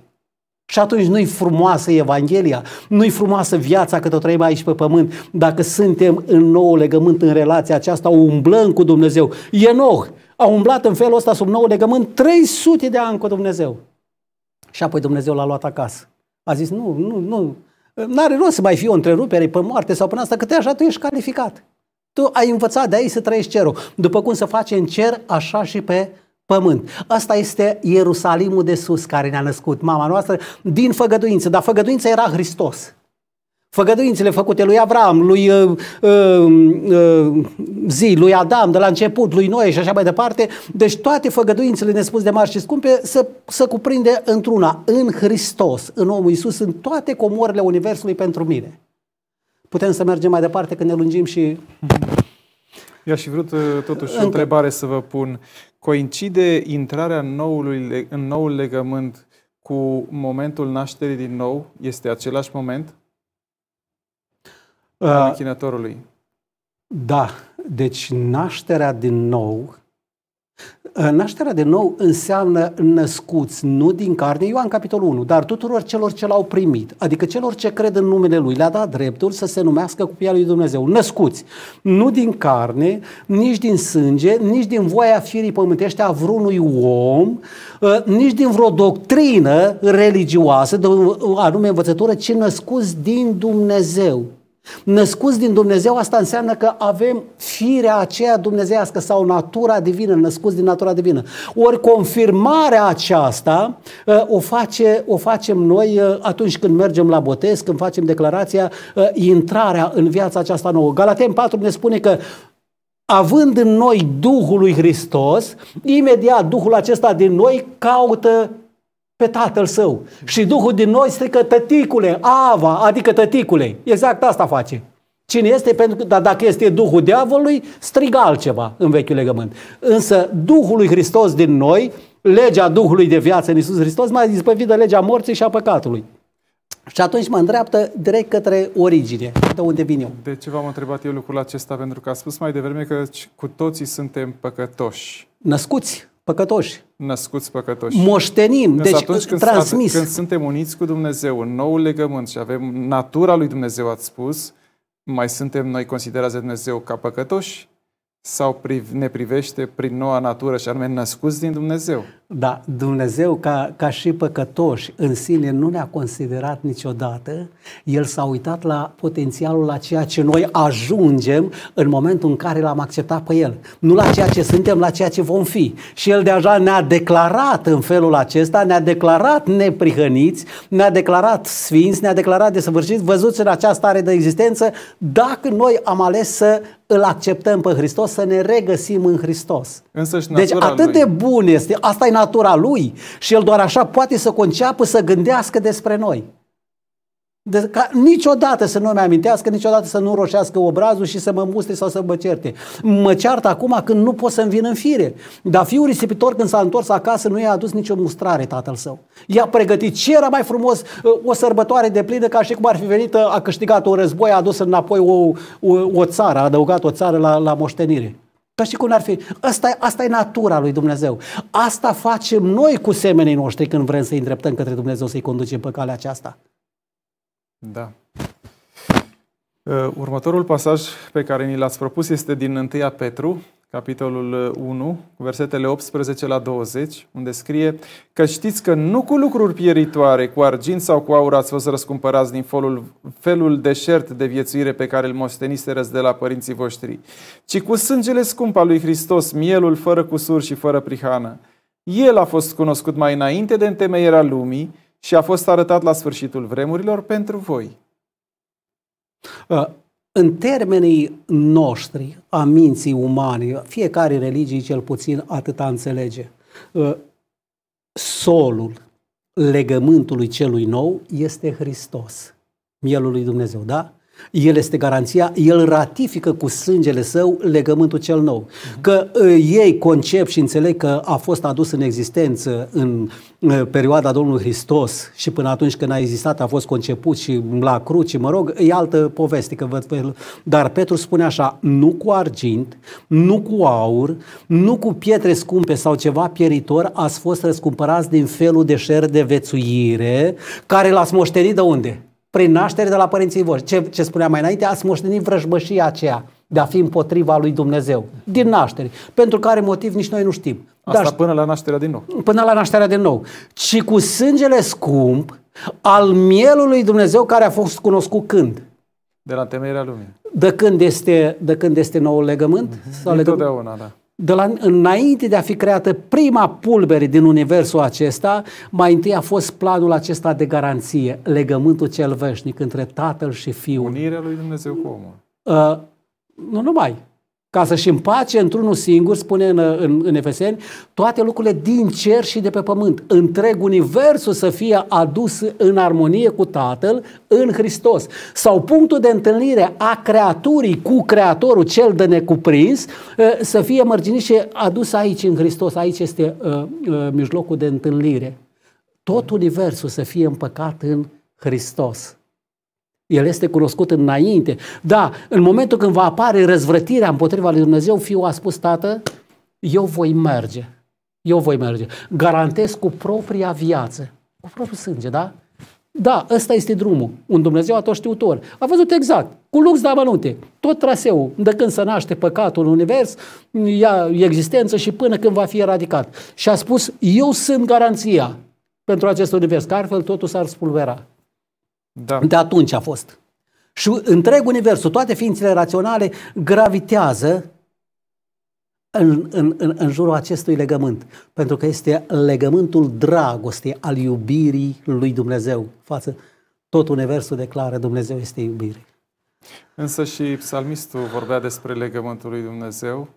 B: Și atunci nu-i frumoasă Evanghelia, nu-i frumoasă viața că o trăim aici pe pământ, dacă suntem în nou legământ în relația aceasta, umblăm cu Dumnezeu. Enoch a umblat în felul ăsta sub nou legământ 300 de ani cu Dumnezeu. Și apoi Dumnezeu l-a luat acasă. A zis, nu, nu, nu, n-are rost să mai fie o întrerupere pe moarte sau până asta, că te așa tu ești calificat. Tu ai învățat de aici să trăiești cerul. După cum se face în cer, așa și pe pământ. Asta este Ierusalimul de sus care ne-a născut mama noastră din făgăduință, dar făgăduința era Hristos. Făgăduințele făcute lui Avram, lui uh, uh, uh Zi, lui Adam de la început, lui Noe și așa mai departe. Deci toate făgăduințele nespus de mari și scumpe să, să cuprinde într-una, în Hristos, în omul Iisus, în toate comorile Universului pentru mine. Putem să mergem mai departe când ne lungim și...
A: Eu aș fi vrut uh, totuși o întrebare să vă pun coincide intrarea în noului, în noul legământ cu momentul nașterii din nou? Este același moment? Uh,
B: Da, deci nașterea din nou Nașterea de nou înseamnă născuți, nu din carne, Ioan capitolul 1, dar tuturor celor ce l-au primit, adică celor ce cred în numele Lui, le-a dat dreptul să se numească copii Lui Dumnezeu, născuți, nu din carne, nici din sânge, nici din voia firii pământești a vreunui om, ă, nici din vreo doctrină religioasă, anume învățătură, ci născuți din Dumnezeu. Născuți din Dumnezeu, asta înseamnă că avem firea aceea dumnezeiască sau natura divină, născuți din natura divină. Ori confirmarea aceasta ă, o, face, o facem noi ă, atunci când mergem la botez, când facem declarația, ă, intrarea în viața aceasta nouă. Galaten 4 ne spune că având în noi Duhul lui Hristos, imediat Duhul acesta din noi caută pe tatăl său. Și Duhul din noi strică tăticule, ava, adică tăticule. Exact asta face. Cine este? Pentru că dacă este Duhul diavolului, strigă altceva în vechiul legământ. Însă Duhul lui Hristos din noi, legea Duhului de viață în Iisus Hristos, mai păi, dispăvită legea morții și a păcatului. Și atunci mă îndreaptă direct către origine, de unde vin
A: eu. De ce v-am întrebat eu lucrul acesta? Pentru că a spus mai devreme că cu toții suntem păcătoși.
B: Născuți păcătoși.
A: Născuți păcătoși. Moștenim, deci, deci atunci când, transmis. Când suntem uniți cu Dumnezeu în nou legământ și avem natura lui Dumnezeu, ați spus, mai suntem noi considerați de Dumnezeu ca păcătoși sau ne privește prin noua natură și anume născuți din Dumnezeu?
B: Da, Dumnezeu, ca, ca și păcătoși, în sine nu ne-a considerat niciodată. El s-a uitat la potențialul la ceea ce noi ajungem în momentul în care l-am acceptat pe El. Nu la ceea ce suntem, la ceea ce vom fi. Și El deja ne-a declarat în felul acesta, ne-a declarat neprihăniți, ne-a declarat sfinți, ne-a declarat desăvârșiți, văzuți în această stare de existență, dacă noi am ales să îl acceptăm pe Hristos, să ne regăsim în Hristos.
A: Însăși, deci atât lui...
B: de bun este, asta e natura lui și el doar așa poate să conceapă să gândească despre noi. De, ca niciodată să nu-mi amintească, niciodată să nu roșească obrazul și să mă mustre sau să mă certe. Mă ceartă acum când nu pot să-mi vin în fire. Dar fiul risipitor când s-a întors acasă nu i-a adus nicio mustrare tatăl său. I-a pregătit ce era mai frumos uh, o sărbătoare de plină ca și cum ar fi venit, uh, a câștigat un război, a adus înapoi o, o, o țară, a adăugat o țară la, la moștenire. Ca și cum ar fi. Asta, asta e natura lui Dumnezeu. Asta facem noi cu semenii noștri când vrem să-i îndreptăm către Dumnezeu, să-i conducem pe calea aceasta.
A: Da. Uh, următorul pasaj pe care ni l-ați propus este din 1 Petru, capitolul 1, uh, versetele 18 la 20, unde scrie că știți că nu cu lucruri pieritoare, cu argint sau cu aur ați fost răscumpărați din felul, felul deșert de viețuire pe care îl moșteniserăți de la părinții voștri, ci cu sângele scump al lui Hristos, mielul fără cusur și fără prihană. El a fost cunoscut mai înainte de întemeierea lumii și a fost arătat la sfârșitul vremurilor pentru voi. Uh,
B: în termenii noștri, a minții umane, fiecare religie cel puțin atâta înțelege, uh, solul legământului celui nou este Hristos, mielul lui Dumnezeu, da? El este garanția, el ratifică cu sângele său legământul cel nou. Că ă, ei concep și înțeleg că a fost adus în existență în ă, perioada Domnului Hristos și până atunci când a existat a fost conceput și la cruci, mă rog, e altă poveste că văd pe el. Dar Petru spune așa, nu cu argint, nu cu aur, nu cu pietre scumpe sau ceva pieritor ați fost răscumpărați din felul de șer de vețuire care l-ați moștenit de unde? prin naștere de la părinții voștri. Ce, ce spuneam mai înainte, ați moștenit vrăjbășia aceea de a fi împotriva lui Dumnezeu, din naștere, pentru care motiv nici noi nu știm. Asta Dar, până la nașterea din nou. Până la nașterea din nou. Și cu sângele scump al mielului Dumnezeu care a fost cunoscut când?
A: De la temerea lumii.
B: De când este, de când este nou legământ? Mhm. Sau legământ? Totdeauna, da de la, înainte de a fi creată prima pulbere din universul acesta, mai întâi a fost planul acesta de garanție, legământul cel veșnic între Tatăl și Fiul. Unirea lui Dumnezeu cu omul. Uh, nu numai ca să-și împace într-unul singur, spune în, în, în Efeseni, toate lucrurile din cer și de pe pământ. Întreg universul să fie adus în armonie cu Tatăl în Hristos. Sau punctul de întâlnire a creaturii cu Creatorul cel de necuprins ă, să fie mărginit și adus aici în Hristos. Aici este uh, uh, mijlocul de întâlnire. Tot universul să fie împăcat în Hristos. El este cunoscut înainte. Da, în momentul când va apare răzvrătirea împotriva lui Dumnezeu, fiul a spus, tată, eu voi merge. Eu voi merge. Garantez cu propria viață, cu propriul sânge, da? Da, ăsta este drumul. Un Dumnezeu atoștiutor. A văzut exact, cu lux de amănunte. Tot traseul, de când se naște păcatul în univers, ia existență și până când va fi eradicat. Și a spus, eu sunt garanția pentru acest univers, că altfel totul s-ar spulvera. Da. De atunci a fost. Și întreg universul, toate ființele raționale gravitează în, în, în, în jurul acestui legământ, pentru că este legământul dragostei, al iubirii lui Dumnezeu față tot universul declară Dumnezeu este iubire.
A: Însă și psalmistul vorbea despre legământul lui Dumnezeu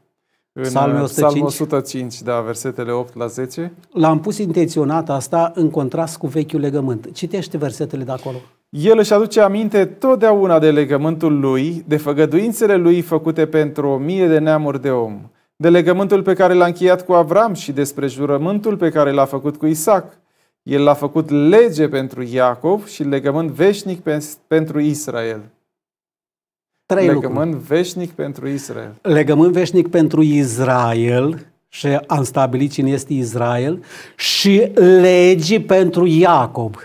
A: în Psalmul 105, uh, Psalmul 105 da, versetele 8 la 10.
B: L-am pus intenționat asta în contrast cu vechiul legământ. Citește versetele de acolo.
A: El își aduce aminte totdeauna de legământul lui, de făgăduințele lui făcute pentru o mie de neamuri de om, de legământul pe care l-a încheiat cu Avram și despre jurământul pe care l-a făcut cu Isaac. El l-a făcut lege pentru Iacov și legământ veșnic pentru Israel. Trei legământ lucruri. veșnic pentru Israel.
B: Legământ veșnic pentru Israel și am stabilit cine este Israel și legi pentru Iacob.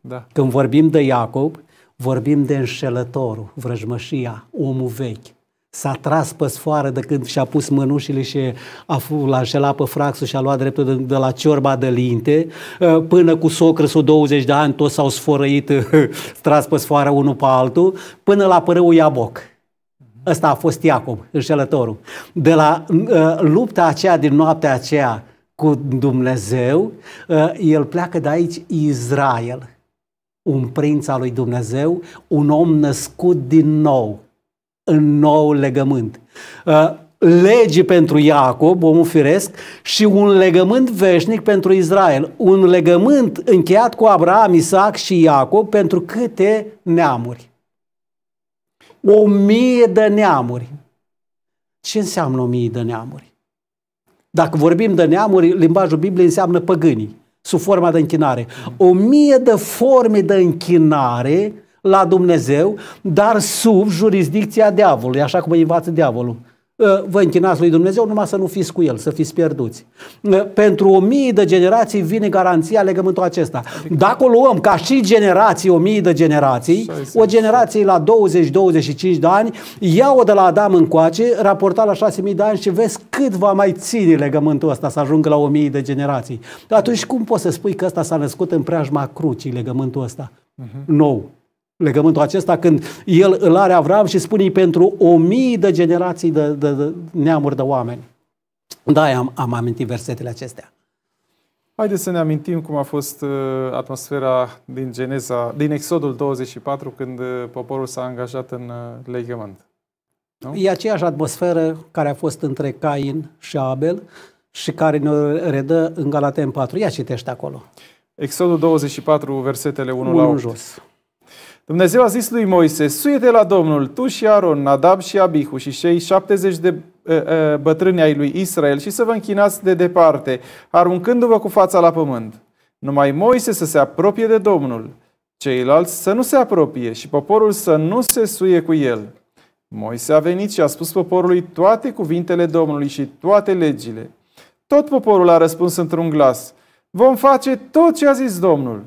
B: Da. Când vorbim de Iacob, vorbim de înșelătorul, vrăjmășia, omul vechi. S-a tras pe sfoară de când și-a pus mânușile și a înșelat pe fraxul și a luat dreptul de, de la ciorba de linte, ă, până cu socrăsul 20 de ani toți s-au sfărăit, tras pe sfoară unul pe altul, până la părâul Iaboc. Ăsta a fost Iacob, înșelătorul. De la uh, lupta aceea din noaptea aceea cu Dumnezeu, uh, el pleacă de aici Israel, un prinț al lui Dumnezeu, un om născut din nou, în nou legământ. Uh, legii pentru Iacob, omul firesc, și un legământ veșnic pentru Israel. Un legământ încheiat cu Abraham, Isaac și Iacob pentru câte neamuri? O mie de neamuri. Ce înseamnă o mie de neamuri? Dacă vorbim de neamuri, limbajul Bibliei înseamnă păgânii, sub forma de închinare. O mie de forme de închinare la Dumnezeu, dar sub jurisdicția diavolului, așa cum îi învață diavolul ă, vă închinați lui Dumnezeu numai să nu fiți cu El, să fiți pierduți. Ă, pentru o mie de generații vine garanția legământul acesta. Dacă o luăm ca și generații, o mie de generații, o generație la 20-25 de ani, ia-o de la Adam încoace, raportat la 6.000 de ani și vezi cât va mai ține legământul ăsta să ajungă la o mie de generații. Atunci cum poți să spui că ăsta s-a născut în preajma crucii legământul ăsta? Mhm. Nou legământul acesta când el îl are Avram și spune pentru o mii de generații de, de, de neamuri de oameni. Da, am, am amintit versetele
A: acestea. Haideți să ne amintim cum a fost uh, atmosfera din Geneza, din Exodul 24, când uh, poporul s-a angajat în uh, legământ.
B: Nu? E aceeași atmosferă care a fost între Cain și Abel și care ne redă în Galaten 4. Ia citește acolo.
A: Exodul 24, versetele 1 la 8. jos. Dumnezeu a zis lui Moise, suie la Domnul, tu și Aron, Nadab și Abihu și cei 70 de bătrâni ai lui Israel și să vă închinați de departe, aruncându-vă cu fața la pământ. Numai Moise să se apropie de Domnul, ceilalți să nu se apropie și poporul să nu se suie cu el. Moise a venit și a spus poporului toate cuvintele Domnului și toate legile. Tot poporul a răspuns într-un glas, vom face tot ce a zis Domnul.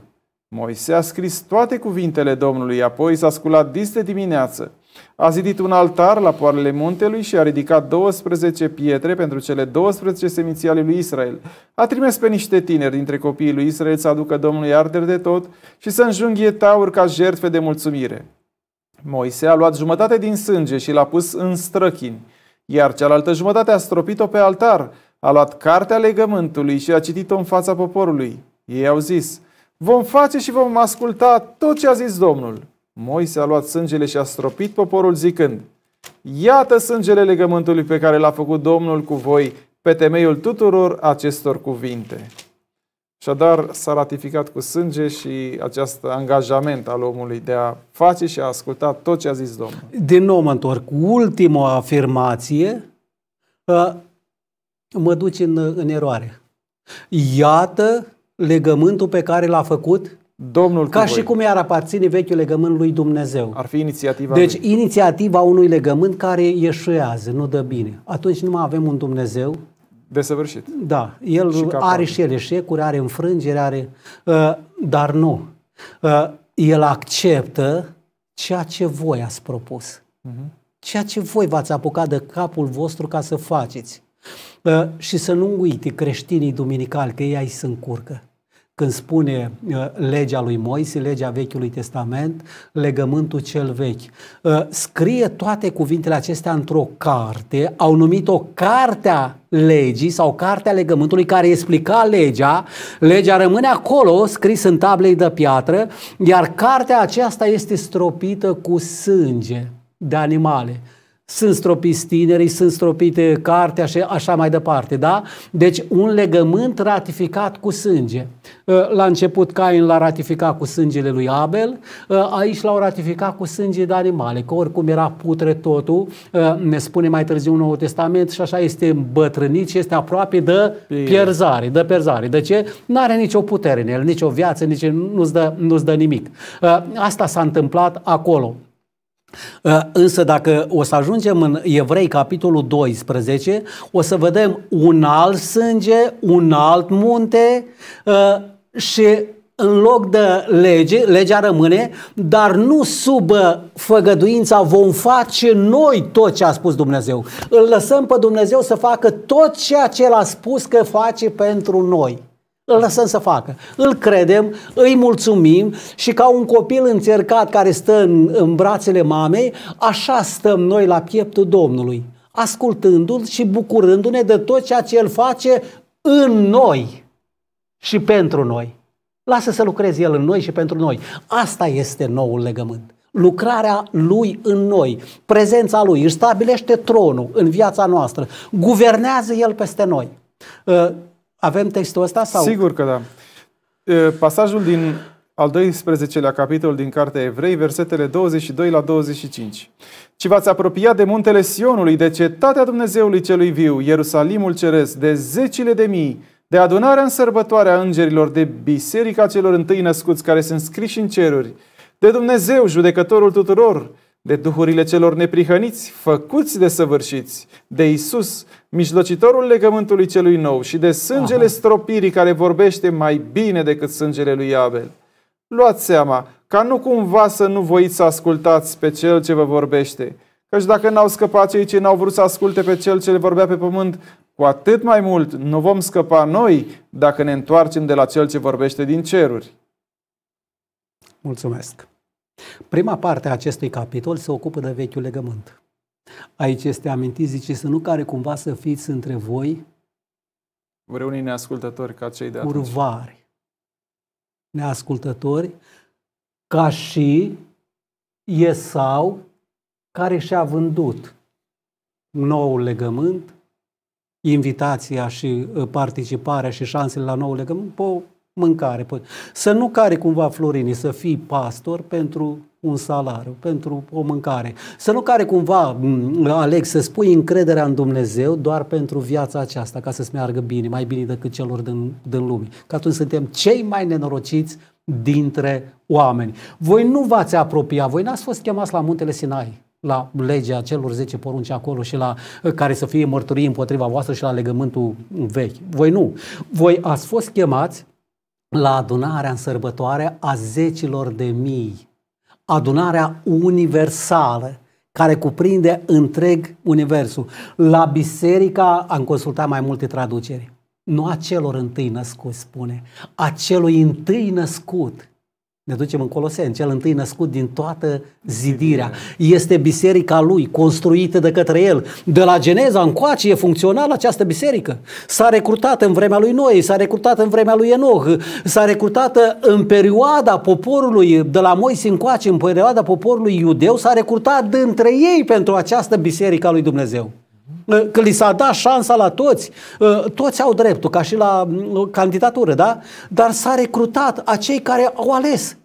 A: Moise a scris toate cuvintele Domnului, apoi s-a sculat dis de dimineață. A zidit un altar la poarele muntelui și a ridicat 12 pietre pentru cele 12 seminții ale lui Israel. A trimis pe niște tineri dintre copiii lui Israel să aducă Domnului arder de tot și să înjunghie taur ca jertfe de mulțumire. Moise a luat jumătate din sânge și l-a pus în străchini, iar cealaltă jumătate a stropit-o pe altar, a luat cartea legământului și a citit-o în fața poporului. Ei au zis, vom face și vom asculta tot ce a zis Domnul. Moise a luat sângele și a stropit poporul zicând, Iată sângele legământului pe care l-a făcut Domnul cu voi pe temeiul tuturor acestor cuvinte. și Așadar, s-a ratificat cu sânge și acest angajament al omului de a face și a asculta tot ce a zis Domnul.
B: Din nou mă întorc. Ultima afirmație uh, mă duce în, în eroare. Iată legământul pe care l-a făcut Domnul ca și voi. cum i-ar aparține vechiul legământ lui Dumnezeu. Ar fi inițiativa Deci lui. inițiativa unui legământ care ieșuează, nu dă bine. Atunci nu mai avem un Dumnezeu desăvârșit. Da, el și are și el eșecuri, are înfrângere, are uh, dar nu. Uh, el acceptă ceea ce voi ați propus. Uh-huh. Ceea ce voi v-ați apucat de capul vostru ca să faceți. Și să nu uite creștinii duminicali, că ei ai se încurcă. Când spune legea lui Moise, legea Vechiului Testament, legământul cel vechi, scrie toate cuvintele acestea într-o carte, au numit-o Cartea Legii sau Cartea Legământului, care explica legea. Legea rămâne acolo, scris în tablei de piatră, iar cartea aceasta este stropită cu sânge de animale sunt stropiți tinerii, sunt stropite cartea și așa mai departe, da? Deci un legământ ratificat cu sânge. La început Cain l-a ratificat cu sângele lui Abel, aici l-au ratificat cu sânge de animale, că oricum era putre totul, ne spune mai târziu Noul Testament și așa este îmbătrânit și este aproape de pierzare, de pierzare. De ce? Nu are nicio putere în el, nicio viață, nici nu-ți dă, nu dă nimic. Asta s-a întâmplat acolo. Uh, însă dacă o să ajungem în Evrei, capitolul 12, o să vedem un alt sânge, un alt munte uh, și în loc de lege, legea rămâne, dar nu sub uh, făgăduința vom face noi tot ce a spus Dumnezeu. Îl lăsăm pe Dumnezeu să facă tot ceea ce l-a spus că face pentru noi. Îl lăsăm să facă. Îl credem, îi mulțumim și ca un copil încercat care stă în, în brațele mamei, așa stăm noi la pieptul Domnului, ascultându-l și bucurându-ne de tot ceea ce el face în noi și pentru noi. Lasă să lucreze el în noi și pentru noi. Asta este noul legământ lucrarea lui în noi, prezența lui, își stabilește tronul în viața noastră, guvernează el peste noi.
A: Ă, avem textul ăsta? Sau? Sigur că da. Pasajul din al 12-lea capitol din Cartea Evrei, versetele 22 la 25. Ci v-ați apropiat de muntele Sionului, de cetatea Dumnezeului celui viu, Ierusalimul Ceresc, de zecile de mii, de adunarea în a îngerilor, de biserica celor întâi născuți care sunt scriși în ceruri, de Dumnezeu, judecătorul tuturor, de duhurile celor neprihăniți, făcuți de săvârșiți, de Isus, mijlocitorul legământului celui nou și de sângele Aha. stropirii care vorbește mai bine decât sângele lui Abel. Luați seama ca nu cumva să nu voiți să ascultați pe cel ce vă vorbește, căci dacă n-au scăpat cei ce n-au vrut să asculte pe cel ce le vorbea pe pământ, cu atât mai mult nu vom scăpa noi dacă ne întoarcem de la cel ce vorbește din ceruri.
B: Mulțumesc! Prima parte a acestui capitol se ocupă de vechiul legământ. Aici este amintit, zice, să nu care cumva să fiți între voi
A: vreunii neascultători ca cei de atunci. Urvari.
B: Neascultători ca și Iesau care și-a vândut noul legământ, invitația și uh, participarea și șansele la noul legământ pe mâncare. Să nu care cumva florini, să fii pastor pentru un salariu, pentru o mâncare. Să nu care cumva, Alex, să spui încrederea în Dumnezeu doar pentru viața aceasta, ca să-ți meargă bine, mai bine decât celor din, din lume. Că atunci suntem cei mai nenorociți dintre oameni. Voi nu v-ați apropia, voi n-ați fost chemați la muntele Sinai la legea celor 10 porunci acolo și la care să fie mărturii împotriva voastră și la legământul vechi. Voi nu. Voi ați fost chemați la adunarea în sărbătoare a zecilor de mii, adunarea universală care cuprinde întreg universul. La biserica am consultat mai multe traduceri. Nu a celor întâi născuți, spune, a celui întâi născut ne ducem în Coloseni, cel întâi născut din toată zidirea. Este biserica lui, construită de către el. De la Geneza încoace e funcțională această biserică. S-a recrutat în vremea lui Noe, s-a recrutat în vremea lui Enoch, s-a recrutat în perioada poporului, de la Moise încoace, în perioada poporului iudeu, s-a recrutat dintre ei pentru această biserică a lui Dumnezeu. Că li s-a dat șansa la toți. Ă, toți au dreptul, ca și la candidatură, da? Dar s-a recrutat acei care au ales.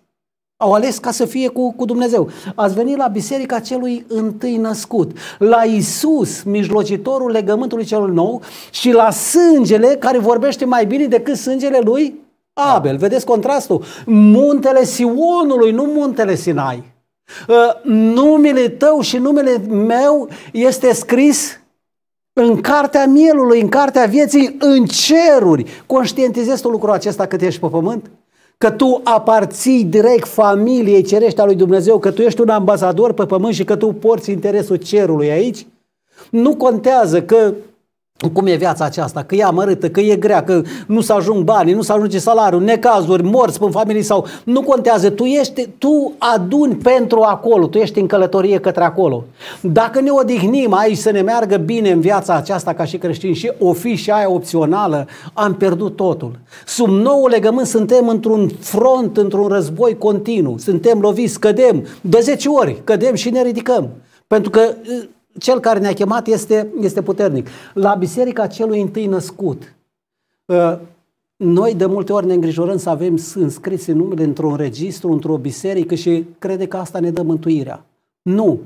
B: Au ales ca să fie cu, cu Dumnezeu. Ați venit la biserica celui întâi născut, la Isus, mijlocitorul legământului celui nou și la sângele care vorbește mai bine decât sângele lui Abel. Da. Vedeți contrastul? Muntele Sionului, nu muntele Sinai. Ă, numele tău și numele meu este scris în cartea mielului, în cartea vieții, în ceruri. Conștientizezi tu lucrul acesta cât ești pe pământ? Că tu aparții direct familiei cerești a lui Dumnezeu, că tu ești un ambasador pe pământ și că tu porți interesul cerului aici? Nu contează că cum e viața aceasta, că e amărâtă, că e grea, că nu se ajung banii, nu se ajunge salariul, necazuri, morți în familie sau nu contează, tu ești, tu aduni pentru acolo, tu ești în călătorie către acolo. Dacă ne odihnim aici să ne meargă bine în viața aceasta ca și creștini și o fi și aia opțională, am pierdut totul. Sub nou legământ suntem într-un front, într-un război continuu, suntem loviți, cădem de 10 ori, cădem și ne ridicăm. Pentru că cel care ne-a chemat este, este puternic. La biserica celui întâi născut, ă, noi de multe ori ne îngrijorăm să avem înscrise numele într-un registru, într-o biserică și crede că asta ne dă mântuirea. Nu!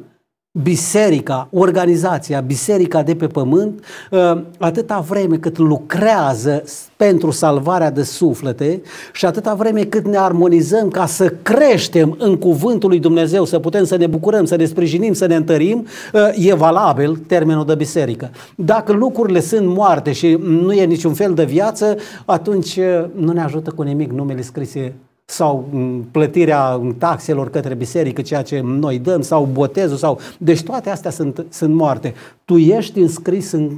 B: biserica, organizația, biserica de pe pământ, ă, atâta vreme cât lucrează pentru salvarea de suflete și atâta vreme cât ne armonizăm ca să creștem în cuvântul lui Dumnezeu, să putem să ne bucurăm, să ne sprijinim, să ne întărim, ă, e valabil termenul de biserică. Dacă lucrurile sunt moarte și nu e niciun fel de viață, atunci ă, nu ne ajută cu nimic numele scrise sau mm, plătirea mm, taxelor către biserică, ceea ce noi dăm, sau botezul, sau... deci toate astea sunt, sunt moarte. Tu ești înscris în,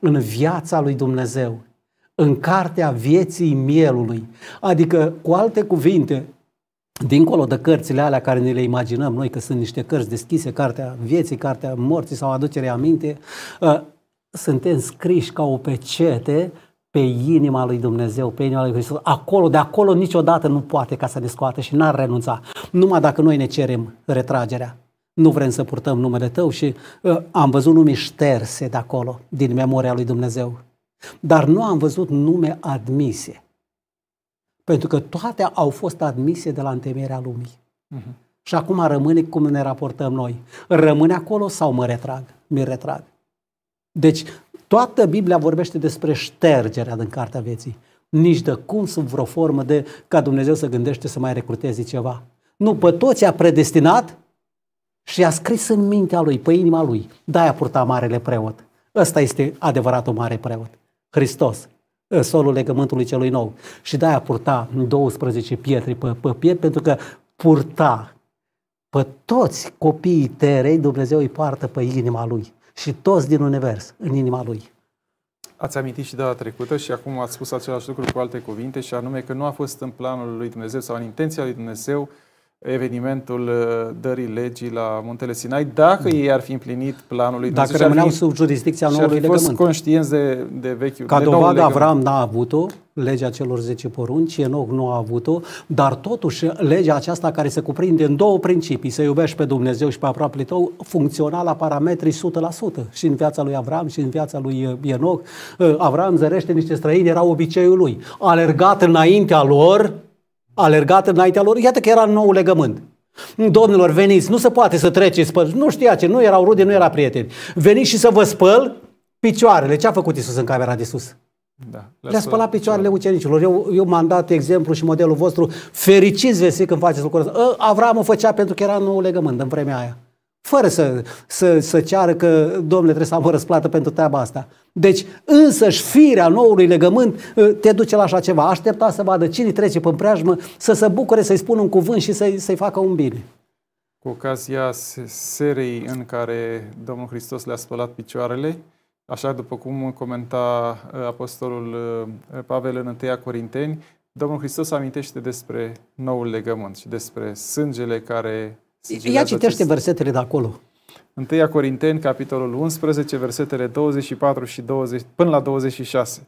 B: în viața lui Dumnezeu, în cartea vieții mielului. Adică, cu alte cuvinte, dincolo de cărțile alea care ne le imaginăm noi că sunt niște cărți deschise, cartea vieții, cartea morții sau aducerea aminte, uh, suntem scriși ca o pecete pe inima lui Dumnezeu, pe inima lui Hristos. Acolo, de acolo niciodată nu poate ca să ne scoată și n-ar renunța. Numai dacă noi ne cerem retragerea. Nu vrem să purtăm numele Tău și uh, am văzut nume șterse de acolo, din memoria lui Dumnezeu. Dar nu am văzut nume admise. Pentru că toate au fost admise de la întemeierea lumii. Uh-huh. Și acum rămâne cum ne raportăm noi. Rămâne acolo sau mă retrag? Mi retrag. Deci Toată Biblia vorbește despre ștergerea din cartea vieții. Nici de cum sunt vreo formă de ca Dumnezeu să gândește să mai recruteze ceva. Nu, pe toți a predestinat și a scris în mintea lui, pe inima lui. Da, a purta marele preot. Ăsta este adevăratul mare preot. Hristos, solul legământului celui nou. Și da, a purta 12 pietri pe, pe piept, pentru că purta pe toți copiii terei, Dumnezeu îi poartă pe inima lui și toți din univers în inima lui.
A: Ați amintit și data trecută și acum ați spus același lucru cu alte cuvinte și anume că nu a fost în planul lui Dumnezeu sau în intenția lui Dumnezeu evenimentul uh, dării legii la Muntele Sinai, dacă hmm. ei ar fi împlinit planul lui Dacă Dumnezeu, rămâneau fi, sub jurisdicția noului legământ. fost conștienți de, de vechiul Ca de dovadă, Avram
B: n-a avut-o, legea celor 10 porunci, Enoch nu a avut-o, dar totuși legea aceasta care se cuprinde în două principii, să iubești pe Dumnezeu și pe aproapele tău, funcționa la parametri 100% și în viața lui Avram și în viața lui uh, Enoch. Uh, Avram zărește niște străini, era obiceiul lui. Alergat înaintea lor, alergat înaintea lor, iată că era nou legământ. Domnilor, veniți, nu se poate să treceți spăl. Nu știa ce, nu erau rude, nu era prieteni. Veniți și să vă spăl picioarele. Ce a făcut Isus în camera de sus? Da, Le-a spălat picioarele da. ucenicilor. Eu, eu m-am dat exemplu și modelul vostru. Fericiți veți fi când faceți lucrul ăsta. Ă, Avram o făcea pentru că era nou legământ în vremea aia. Fără să, să, să ceară că, domnule, trebuie să am o răsplată pentru treaba asta. Deci, însăși firea noului legământ uh, te duce la așa ceva. Aștepta să vadă cine trece pe preajmă, să se bucure, să-i spună un cuvânt și să-i, să facă un bine.
A: Cu ocazia serii în care Domnul Hristos le-a spălat picioarele, așa după cum comenta uh, apostolul uh, Pavel în 1 Corinteni, Domnul Hristos amintește despre noul legământ și despre sângele care Ia citește versetele de acolo. 1 Corinteni, capitolul 11, versetele 24 și 20, până la 26.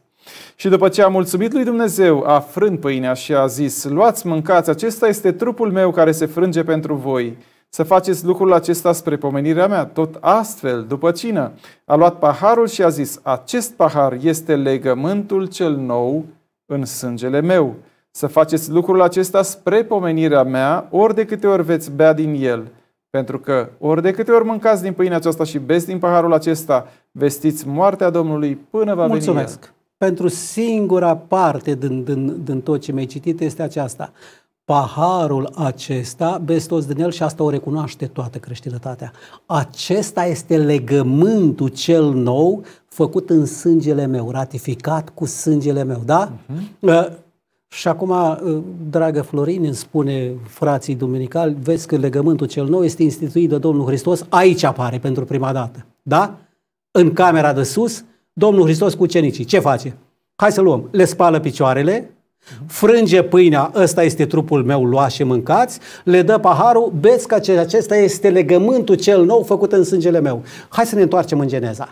A: Și după ce a mulțumit lui Dumnezeu, a frânt pâinea și a zis, luați, mâncați, acesta este trupul meu care se frânge pentru voi. Să faceți lucrul acesta spre pomenirea mea. Tot astfel, după cină, a luat paharul și a zis, acest pahar este legământul cel nou în sângele meu. Să faceți lucrul acesta spre pomenirea mea, ori de câte ori veți bea din el. Pentru că ori de câte ori mâncați din pâinea aceasta și beți din paharul acesta, vestiți moartea Domnului până va Mulțumesc. veni Mulțumesc! Pentru
B: singura parte din, din, din tot ce mi-ai citit este aceasta. Paharul acesta, toți din el și asta o recunoaște toată creștinătatea. Acesta este legământul cel nou făcut în sângele meu, ratificat cu sângele meu, da? Uh-huh. Uh, și acum, uh, dragă Florin, îmi spune frații duminicali, vezi că legământul cel nou este instituit de Domnul Hristos, aici apare pentru prima dată. Da? În camera de sus, Domnul Hristos cu cenicii. Ce face? Hai să luăm. Le spală picioarele, frânge pâinea, ăsta este trupul meu, luați și mâncați, le dă paharul, beți că acesta este legământul cel nou făcut în sângele meu. Hai să ne întoarcem în Geneza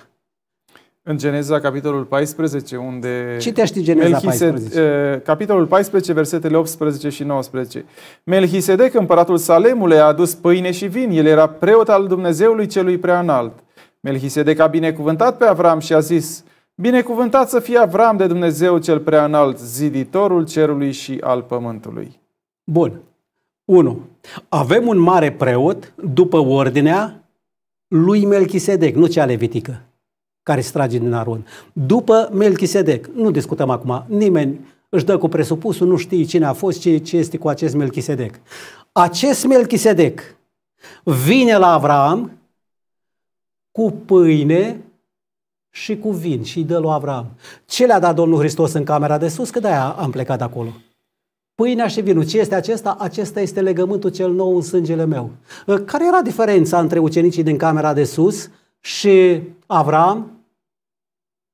A: în Geneza, capitolul 14, unde... Citești Geneza Melchise... 14. Eh, capitolul 14, versetele 18 și 19. Melchisedec, împăratul Salemului, a adus pâine și vin. El era preot al Dumnezeului celui preanalt. Melchisedec a binecuvântat pe Avram și a zis, Binecuvântat să fie Avram de Dumnezeu cel preanalt, ziditorul cerului și al pământului. Bun. 1. Avem un mare preot după ordinea lui
B: Melchisedec, nu cea levitică care se trage din Aron. După Melchisedec, nu discutăm acum, nimeni își dă cu presupusul, nu știe cine a fost, ce, ce este cu acest Melchisedec. Acest Melchisedec vine la Avram cu pâine și cu vin și îi dă lui Avram. Ce le-a dat Domnul Hristos în camera de sus? Că de-aia am plecat acolo. Pâinea și vinul. Ce este acesta? Acesta este legământul cel nou în sângele meu. Care era diferența între ucenicii din camera de sus și Avram,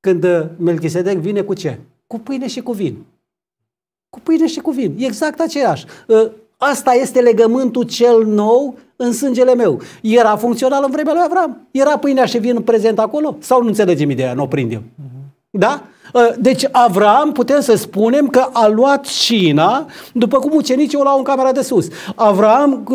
B: când Melchisedec vine cu ce? Cu pâine și cu vin. Cu pâine și cu vin. Exact aceeași. Ă, asta este legământul cel nou în sângele meu. Era funcțional în vremea lui Avram. Era pâinea și vin prezent acolo? Sau nu înțelegem ideea, nu o prindem? Uh-huh. Da? Ă, deci Avram, putem să spunem că a luat cina, după cum ucenicii o luau în camera de sus. Avram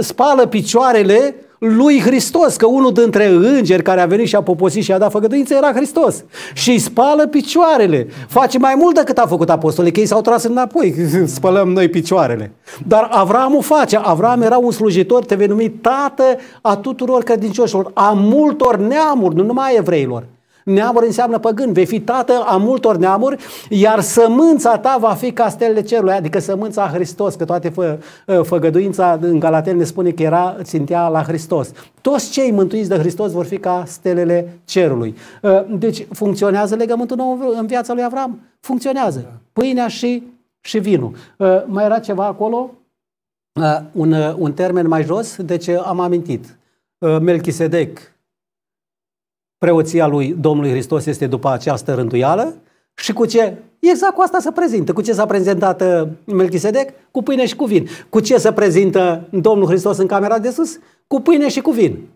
B: spală picioarele lui Hristos, că unul dintre îngeri care a venit și a poposit și a dat făgăduință era Hristos. Și îi spală picioarele. Face mai mult decât a făcut apostolii, că ei s-au tras înapoi, spălăm noi picioarele. Dar Avram o face. Avram era un slujitor, te vei numi tată a tuturor credincioșilor, a multor neamuri, nu numai a evreilor. Neamur înseamnă păgân, vei fi tată a multor neamuri, iar sămânța ta va fi castelele cerului, adică sămânța Hristos, că toate fă, ă, făgăduința în Galatel ne spune că era țintea la Hristos. Toți cei mântuiți de Hristos vor fi ca stelele cerului. Ă, deci funcționează legământul nou în viața lui Avram? Funcționează. Da. Pâinea și, și vinul. Ă, mai era ceva acolo? Un, un termen mai jos, deci am amintit. Melchisedec, preoția lui Domnului Hristos este după această rânduială și cu ce? Exact cu asta se prezintă. Cu ce s-a prezentat uh, Melchisedec? Cu pâine și cu vin. Cu ce se prezintă Domnul Hristos în camera de sus? Cu pâine și cu vin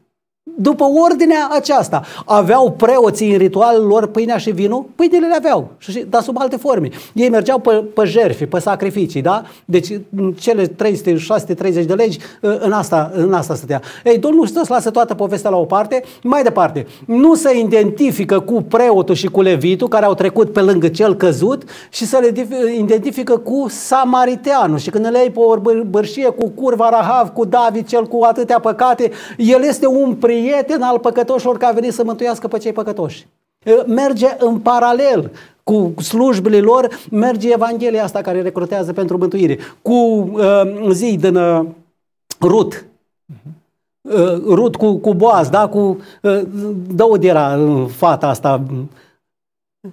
B: după ordinea aceasta. Aveau preoții în ritualul lor pâinea și vinul? Pâinile le aveau, dar sub alte forme. Ei mergeau pe, pe jerfi, pe sacrificii, da? Deci cele 300, de legi ă, în asta, în asta stătea. Ei, Domnul Hristos lasă toată povestea la o parte. Mai departe, nu se identifică cu preotul și cu levitul care au trecut pe lângă cel căzut și se le identifică cu samariteanul. Și când îl iei pe o bârșie cu curva Rahav, cu David, cel cu atâtea păcate, el este un prim prieten al păcătoșilor că a venit să mântuiască pe cei păcătoși. Merge în paralel cu slujbele lor, merge Evanghelia asta care recrutează pentru mântuire. Cu uh, zi din uh, Rut, uh, Rut cu, cu Boaz, da? cu uh, de era fata asta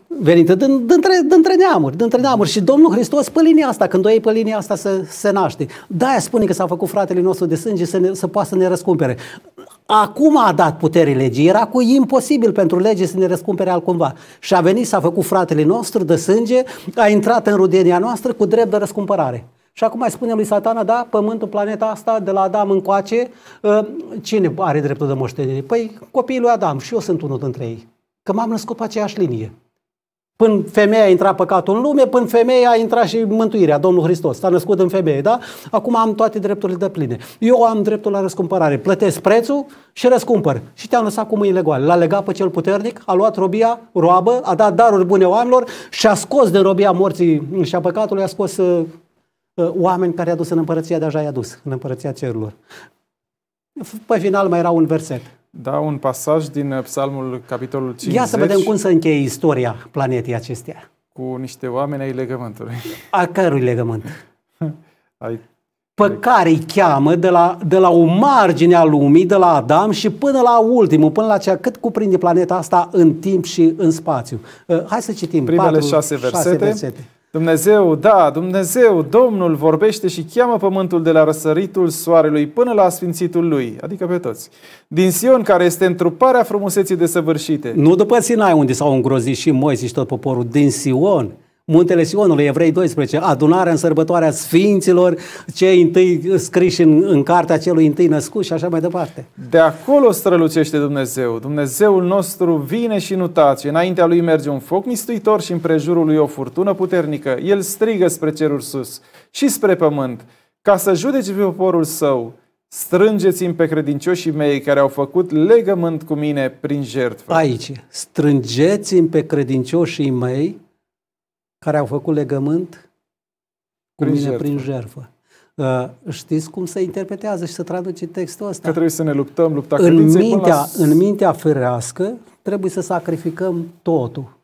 B: venită din, dintre, dintre neamuri, dintre neamuri. Și Domnul Hristos pe linia asta, când o iei pe linia asta, se, se naște. Da, spune că s-a făcut fratele nostru de sânge să, ne, să poată să ne răscumpere. Acum a dat putere legii, era cu imposibil pentru lege să ne răscumpere altcumva. Și a venit, s-a făcut fratele nostru de sânge, a intrat în rudenia noastră cu drept de răscumpărare. Și acum mai spune lui satana, da, pământul, planeta asta, de la Adam încoace, ă, cine are dreptul de moștenire? Păi copiii lui Adam și eu sunt unul dintre ei, că m-am născut pe aceeași linie. Până femeia a intrat păcatul în lume, până femeia a intrat și mântuirea, Domnul Hristos. S-a născut în femeie, da? Acum am toate drepturile de pline. Eu am dreptul la răscumpărare. Plătesc prețul și răscumpăr. Și te-am lăsat cu mâinile goale. L-a legat pe cel puternic, a luat robia, roabă, a dat daruri bune oamenilor și a scos de robia morții și a păcatului, a scos uh, uh, oameni care i-a dus în împărăția, deja i-a dus în împărăția cerurilor.
A: Pe final mai era un verset. Da, un pasaj din uh, Psalmul, capitolul 50. Ia să vedem cum
B: se încheie istoria planetei acestea.
A: Cu niște oameni ai legământului.
B: A cărui legământ? ai pe care îi cheamă de la, de la o margine a lumii, de la Adam și până la ultimul, până la ceea cât cuprinde planeta asta în timp și în spațiu. Uh, hai să citim. Primele 4, șase, versete. șase versete.
A: Dumnezeu, da, Dumnezeu, Domnul vorbește și cheamă pământul de la răsăritul soarelui până la sfințitul lui, adică pe toți. Din Sion, care este întruparea frumuseții desăvârșite.
B: Nu după Sinai, unde s-au îngrozit și Moise și tot poporul, din Sion, Muntele Sionului, Evrei 12, adunarea în sărbătoarea sfinților, cei întâi scriși în, în cartea celui întâi născut și așa mai departe.
A: De acolo strălucește Dumnezeu. Dumnezeul nostru vine și nu tace. Înaintea lui merge un foc mistuitor și în prejurul lui o furtună puternică. El strigă spre cerul sus și spre pământ ca să judeci poporul său. Strângeți-mi pe credincioșii mei care au făcut legământ cu mine prin jertfă. Aici,
B: strângeți-mi pe credincioșii mei care au făcut legământ cu prin mine jertfă. prin jertfă. Uh, știți cum se interpretează și se traduce textul ăsta? Că trebuie să ne luptăm, lupta în mintea, la... în mintea ferească trebuie să sacrificăm totul.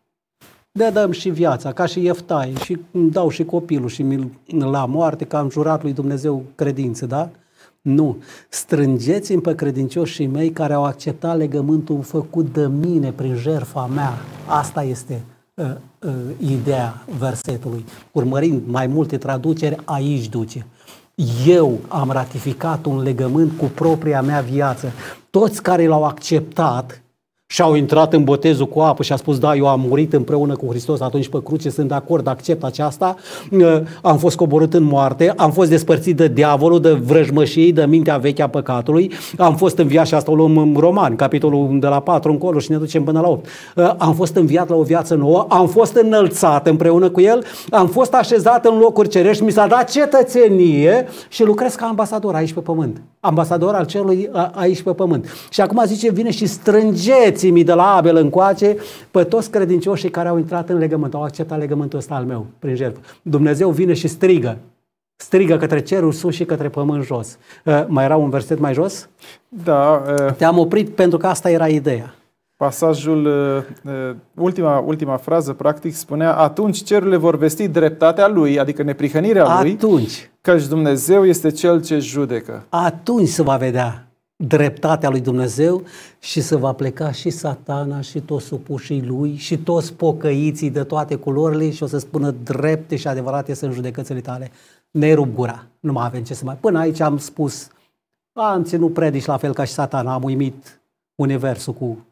B: De dăm și viața, ca și Ieftai, și îmi dau și copilul și mi la moarte, că am jurat lui Dumnezeu credință, da? Nu. Strângeți-mi pe credincioșii mei care au acceptat legământul făcut de mine prin jertfa mea. Asta este uh, Uh, ideea versetului. Urmărind mai multe traduceri, aici duce. Eu am ratificat un legământ cu propria mea viață. Toți care l-au acceptat și au intrat în botezul cu apă și a spus, da, eu am murit împreună cu Hristos atunci pe cruce, sunt de acord, accept aceasta, ă, am fost coborât în moarte, am fost despărțit de diavolul, de vrăjmășii, de mintea veche a păcatului, am fost înviat și asta o luăm în Roman, capitolul de la 4 încolo și ne ducem până la 8. Ă, am fost înviat la o viață nouă, am fost înălțat împreună cu el, am fost așezat în locuri cerești, mi s-a dat cetățenie și lucrez ca ambasador aici pe pământ. Ambasador al cerului aici pe pământ. Și acum zice, vine și strângeți mi de la Abel încoace, pe toți credincioșii care au intrat în legământ, au acceptat legământul ăsta al meu prin jertfă. Dumnezeu vine și strigă. Strigă către cerul sus și către pământ jos. Uh, mai era un verset mai jos? Da. Uh... Te-am oprit pentru că asta era ideea.
A: Pasajul, uh, uh, ultima, ultima frază, practic, spunea Atunci cerurile vor vesti dreptatea lui, adică neprihănirea atunci, lui, căci Dumnezeu este Cel ce judecă.
B: Atunci se va vedea dreptatea lui Dumnezeu și să va pleca și satana și toți supușii lui și toți pocăiții de toate culorile și o să spună drepte și adevărate sunt judecățile tale. Ne rup gura, nu mai avem ce să mai... Până aici am spus, am ținut predici la fel ca și satana, am uimit universul cu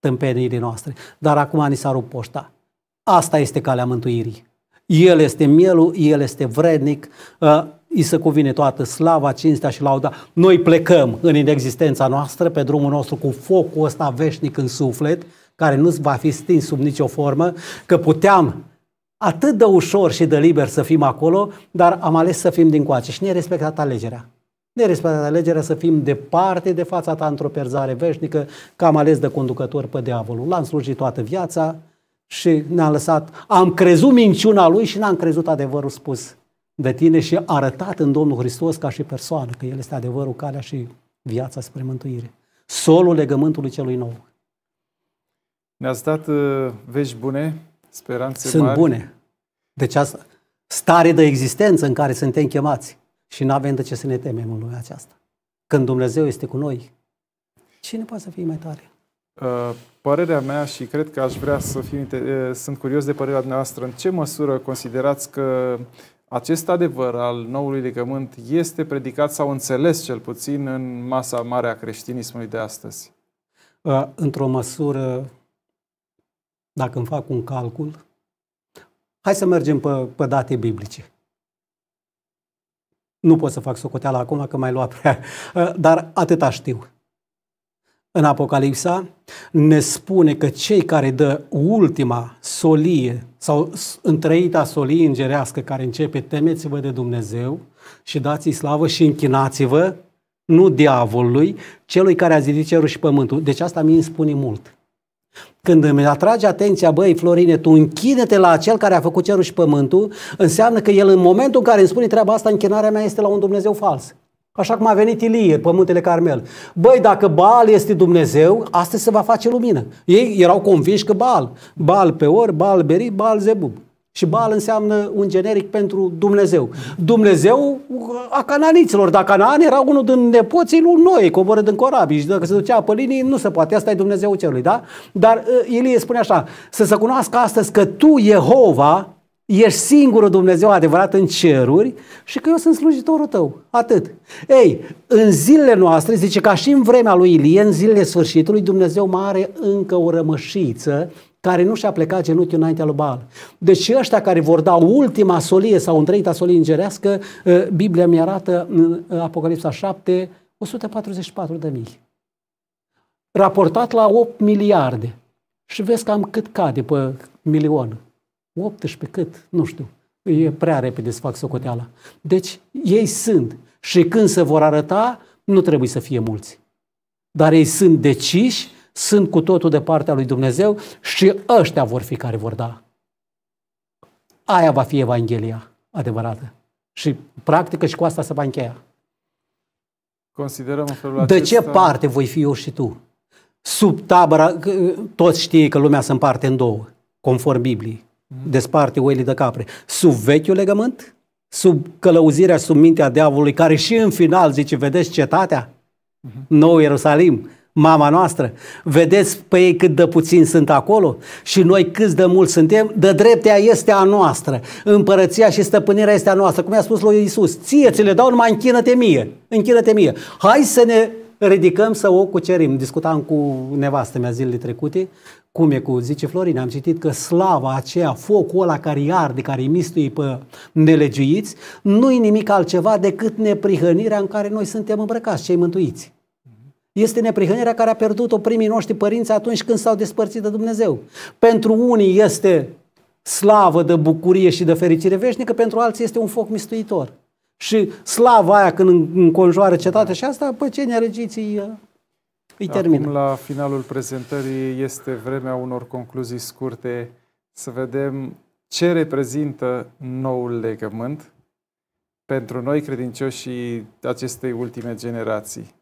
B: tâmpenirile noastre, dar acum ni s-a rupt poșta. Asta este calea mântuirii. El este mielul, el este vrednic, ă, îi să cuvine toată slava, cinstea și lauda. Noi plecăm în inexistența noastră, pe drumul nostru, cu focul ăsta veșnic în suflet, care nu va fi stins sub nicio formă, că puteam atât de ușor și de liber să fim acolo, dar am ales să fim din coace și ne-a respectat alegerea. Ne-a respectat alegerea să fim departe de fața ta într-o perzare veșnică, că am ales de conducător pe diavolul. L-am slujit toată viața și ne-a lăsat, am crezut minciuna lui și n-am crezut adevărul spus de tine și arătat în Domnul Hristos ca și persoană, că El este adevărul, calea și viața spre mântuire. Solul legământului celui nou.
A: Ne-ați dat uh, vești bune, speranțe Sunt mari. bune.
B: Deci asta, stare de existență în care suntem chemați și nu avem de ce să ne temem
A: în lumea aceasta. Când Dumnezeu este cu noi,
B: cine poate să fie mai tare?
A: Uh, părerea mea și cred că aș vrea să fiu, uh, sunt curios de părerea dumneavoastră, în ce măsură considerați că acest adevăr al noului legământ este predicat sau înțeles cel puțin în masa mare a creștinismului de astăzi?
B: Uh, într-o măsură, dacă îmi fac un calcul, hai să mergem pe, pe date biblice. Nu pot să fac socoteala acum, că mai lua prea... Uh, dar atâta știu în Apocalipsa ne spune că cei care dă ultima solie sau întreita solie îngerească care începe, temeți-vă de Dumnezeu și dați-i slavă și închinați-vă, nu diavolului, celui care a zidit cerul și pământul. Deci asta mi i spune mult. Când îmi atrage atenția, băi Florine, tu închide te la cel care a făcut cerul și pământul, înseamnă că el în momentul în care îmi spune treaba asta, închinarea mea este la un Dumnezeu fals. Așa cum a venit Ilie, pe muntele Carmel. Băi, dacă Baal este Dumnezeu, astăzi se va face lumină. Ei erau convinși că Baal. Baal Peor, Baal Beri, Baal Zebub. Și Baal înseamnă un generic pentru Dumnezeu. Dumnezeu uh, a cananiților. Dacă Canaan era unul din nepoții lui Noe, coboră din corabii și dacă se ducea pe linii, nu se poate. Asta e Dumnezeu celui, da? Dar uh, Ilie spune așa, să se cunoască astăzi că tu, Jehova, ești singurul Dumnezeu adevărat în ceruri și că eu sunt slujitorul tău. Atât. Ei, în zilele noastre, zice, ca și în vremea lui Ilie, în zilele sfârșitului, Dumnezeu mai are încă o rămășiță care nu și-a plecat genunchiul înaintea lui Baal. Deci ăștia care vor da ultima solie sau întreita solie îngerească, ă, Biblia mi arată în ă, Apocalipsa 7, 144 de mii. Raportat la 8 miliarde. Și vezi cam cât cade pe milion. 18 cât, nu știu, e prea repede să fac socoteala. Deci ei sunt și când se vor arăta, nu trebuie să fie mulți. Dar ei sunt deciși, sunt cu totul de partea lui Dumnezeu și ăștia vor fi care vor da. Aia va fi Evanghelia adevărată. Și practică și cu asta se va încheia.
A: Considerăm felul De acesta... ce parte
B: voi fi eu și tu? Sub tabăra, toți știe că lumea se împarte în două, conform Bibliei. Mm-hmm. desparte oile de capre. Sub vechiul legământ, sub călăuzirea, sub mintea diavolului, care și în final zice, vedeți cetatea? Uh-huh. Nou Ierusalim, mama noastră, vedeți pe ei cât de puțin sunt acolo și noi cât de mult suntem, de dreptea este a noastră, împărăția și stăpânirea este a noastră. Cum i-a spus lui Iisus, ție ți le dau, numai închină-te mie, închină-te mie. Hai să ne ridicăm să o cucerim. Discutam cu nevastă mea zilele trecute, cum e cu, zice Florin, am citit că slava aceea, focul ăla care arde, care îi mistui pe nelegiuiți, nu-i nimic altceva decât neprihănirea în care noi suntem îmbrăcați, cei mântuiți este neprihănirea care a pierdut-o primii noștri părinți atunci când s-au despărțit de Dumnezeu. Pentru unii este slavă de bucurie și de fericire veșnică, pentru alții este un foc mistuitor și slava aia când înconjoară cetatea și asta, pe ce neregiții îi termină. Acum,
A: la finalul prezentării, este vremea unor concluzii scurte să vedem ce reprezintă noul legământ pentru noi credincioșii acestei ultime generații.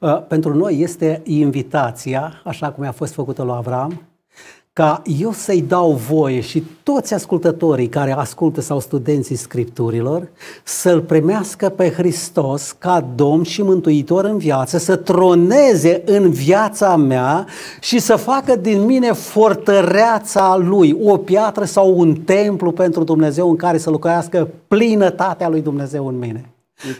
B: Uh, pentru noi este invitația, așa cum a fost făcută lui Avram, ca eu să-i dau voie și toți ascultătorii care ascultă sau studenții Scripturilor să-L primească pe Hristos ca Domn și Mântuitor în viață, să troneze în viața mea și să facă din mine fortăreața Lui, o piatră sau un templu pentru Dumnezeu în care să lucrească plinătatea Lui Dumnezeu în mine.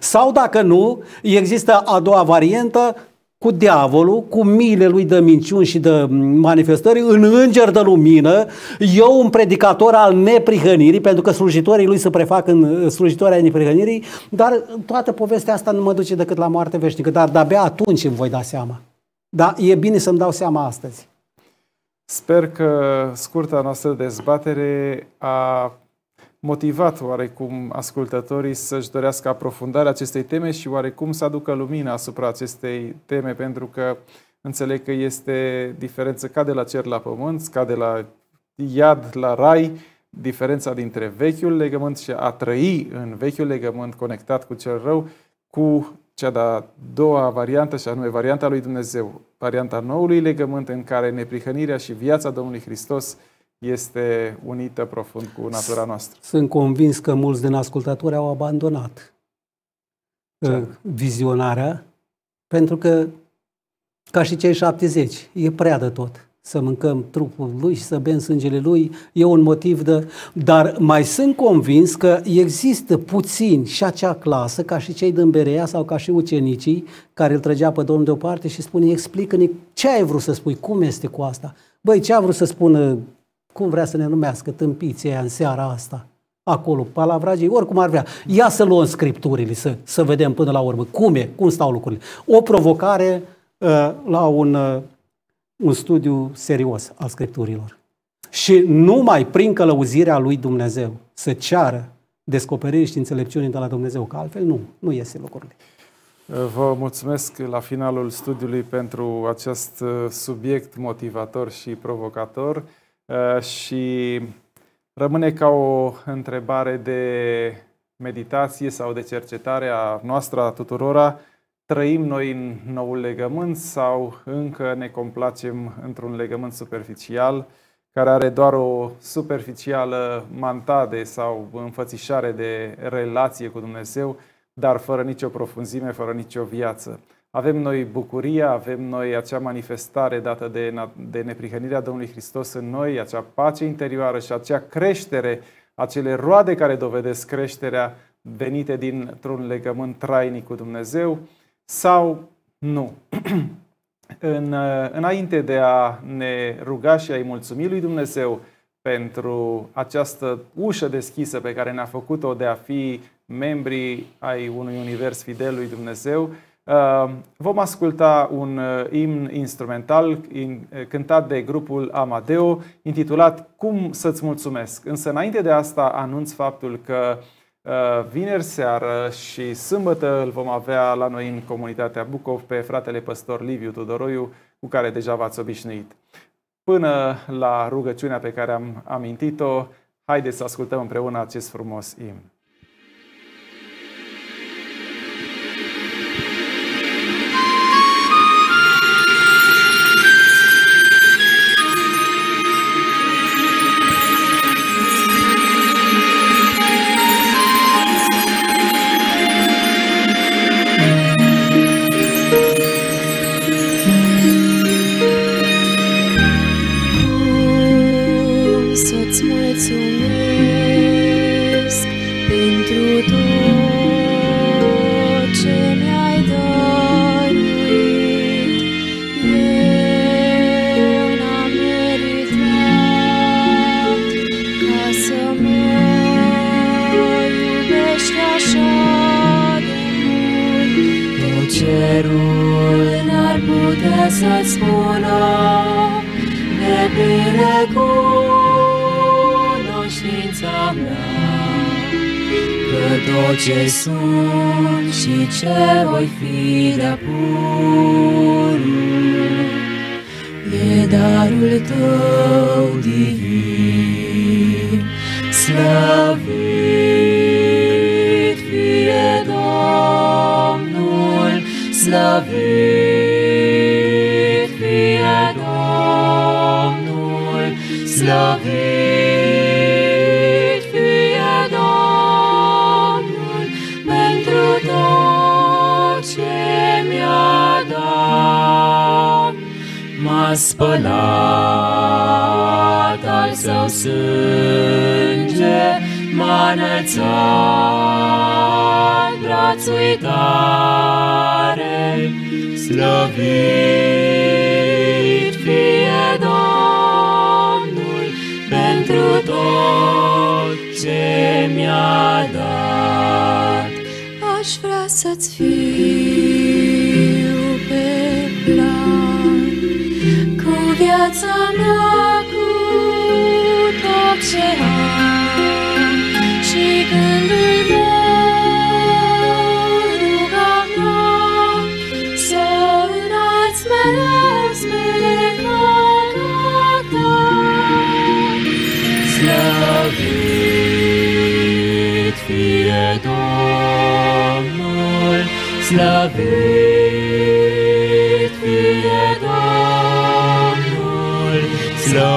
B: Sau dacă nu, există a doua variantă, cu diavolul, cu miile lui de minciuni și de manifestări, în înger de lumină, eu un predicator al neprihănirii, pentru că slujitorii lui se prefac în eh, slujitoarea neprihănirii, dar toată povestea asta nu mă duce decât la moarte veșnică, dar de-abia atunci îmi voi da seama. Dar e bine să-mi dau seama astăzi.
A: Sper că scurta noastră dezbatere a motivat oarecum ascultătorii să-și dorească aprofundarea acestei teme și oarecum să aducă lumina asupra acestei teme, pentru că înțeleg că este diferență ca de la cer la pământ, ca de la iad la rai, diferența dintre vechiul legământ și a trăi în vechiul legământ conectat cu cel rău, cu cea de-a doua variantă, și anume varianta lui Dumnezeu, varianta noului legământ în care neprihănirea și viața Domnului Hristos este unită profund cu natura noastră.
B: Sunt convins că mulți din ascultători au abandonat Ce? Uh, vizionarea, pentru că, ca și cei 70, e prea de tot să mâncăm trupul lui și să bem sângele lui, e un motiv de... Dar mai sunt convins că există puțin și acea clasă, ca și cei din Berea sau ca și ucenicii, care îl trăgea pe Domnul deoparte și spune, explică-ne ce ai vrut să spui, cum este cu asta. Băi, ce a vrut să spună cum vrea să ne numească tâmpiții aia în seara asta, acolo, palavragii, oricum ar vrea. Ia să luăm scripturile, să, să vedem până la urmă cum e, cum stau lucrurile. O provocare uh, la un, uh, un studiu serios al scripturilor. Și numai prin călăuzirea lui Dumnezeu să ceară descoperiri și înțelepciuni de la Dumnezeu, că altfel nu, nu iese lucrurile.
A: Uh, vă mulțumesc la finalul studiului pentru acest uh, subiect motivator și provocator. Uh, și rămâne ca o întrebare de meditație sau de cercetare a noastră, a tuturora, trăim noi în noul legământ sau încă ne complacem într-un legământ superficial care are doar o superficială mantade sau înfățișare de relație cu Dumnezeu, dar fără nicio profunzime, fără nicio viață. Avem noi bucuria, avem noi acea manifestare dată de, de neprihănirea Domnului Hristos în noi, acea pace interioară și acea creștere, acele roade care dovedesc creșterea venite dintr-un legământ trainic cu Dumnezeu sau nu. în, uh, înainte de a ne ruga și a-i mulțumi lui Dumnezeu pentru această ușă deschisă pe care ne-a făcut-o de a fi membrii ai unui univers fidel lui Dumnezeu, Ehm, vom asculta un eh, imn instrumental eh, cântat de grupul Amadeo, intitulat Cum să-ți mulțumesc. Însă înainte de asta anunț faptul că eh, vineri seară și sâmbătă îl vom avea la noi în comunitatea Bucov pe fratele păstor Liviu Tudoroiu, cu care deja v-ați obișnuit. Până la rugăciunea pe care am amintit-o, haideți să ascultăm împreună acest frumos imn.
C: eu ce sunt și ce voi fi de purul, e darul tău divin, slăvit fie Domnul, slăvit fie Domnul, slăvit. spălat, al său sânge m-a înălțat, brațul tare, slăvit fie Domnul pentru tot ce mi-a dat. Aș vrea să-ți fiu Zwracam raku Slavit fie Domnul, slavit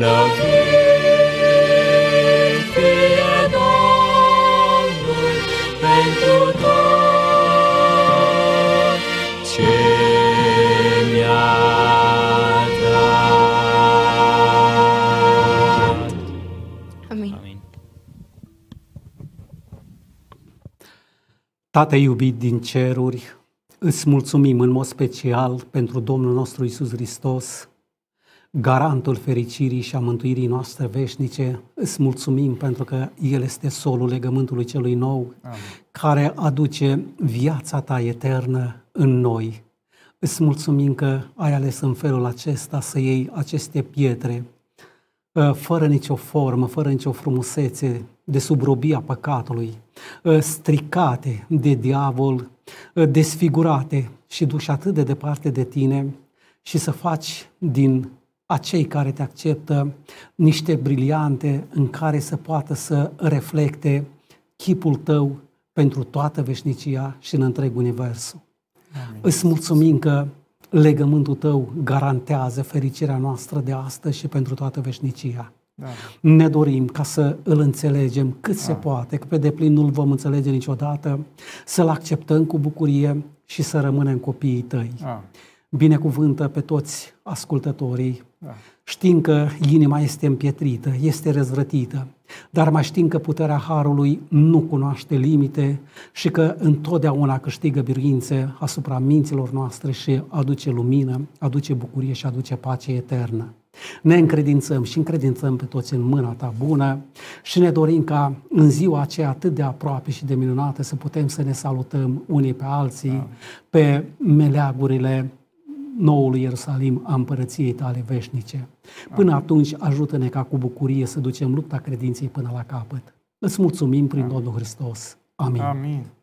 C: Slăvit fie Domnul pentru tot ce mi-a dat. Amin. Amin.
B: Tată iubit din ceruri, îți mulțumim în mod special pentru Domnul nostru Isus Hristos, garantul fericirii și a mântuirii noastre veșnice. Îți mulțumim pentru că El este solul legământului celui nou, Amin. care aduce viața ta eternă în noi. Îți mulțumim că ai ales în felul acesta să iei aceste pietre, ă, fără nicio formă, fără nicio frumusețe, de subrobia păcatului, ă, stricate de diavol, ă, desfigurate și duși atât de departe de tine și să faci din acei care te acceptă niște briliante în care să poată să reflecte chipul tău pentru toată veșnicia și în întreg universul. Amin. Îți mulțumim că legământul tău garantează fericirea noastră de astăzi și pentru toată veșnicia. Da. Ne dorim ca să îl înțelegem cât da. se poate, că pe deplin nu-l vom înțelege niciodată, să-l acceptăm cu bucurie și să rămânem copiii tăi. Da. Binecuvântă pe toți ascultătorii da. Știm că inima este împietrită, este răzvrătită, dar mai știm că puterea Harului nu cunoaște limite și că întotdeauna câștigă biruințe asupra minților noastre și aduce lumină, aduce bucurie și aduce pace eternă. Ne încredințăm și încredințăm pe toți în mâna ta bună și ne dorim ca în ziua aceea atât de aproape și de minunată să putem să ne salutăm unii pe alții, da. pe meleagurile noul Ierusalim a împărăției tale veșnice. Până Amin. atunci, ajută-ne ca cu bucurie să ducem lupta credinței
C: până la capăt. Îți mulțumim prin Amin. Domnul Hristos.
A: Amin. Amin.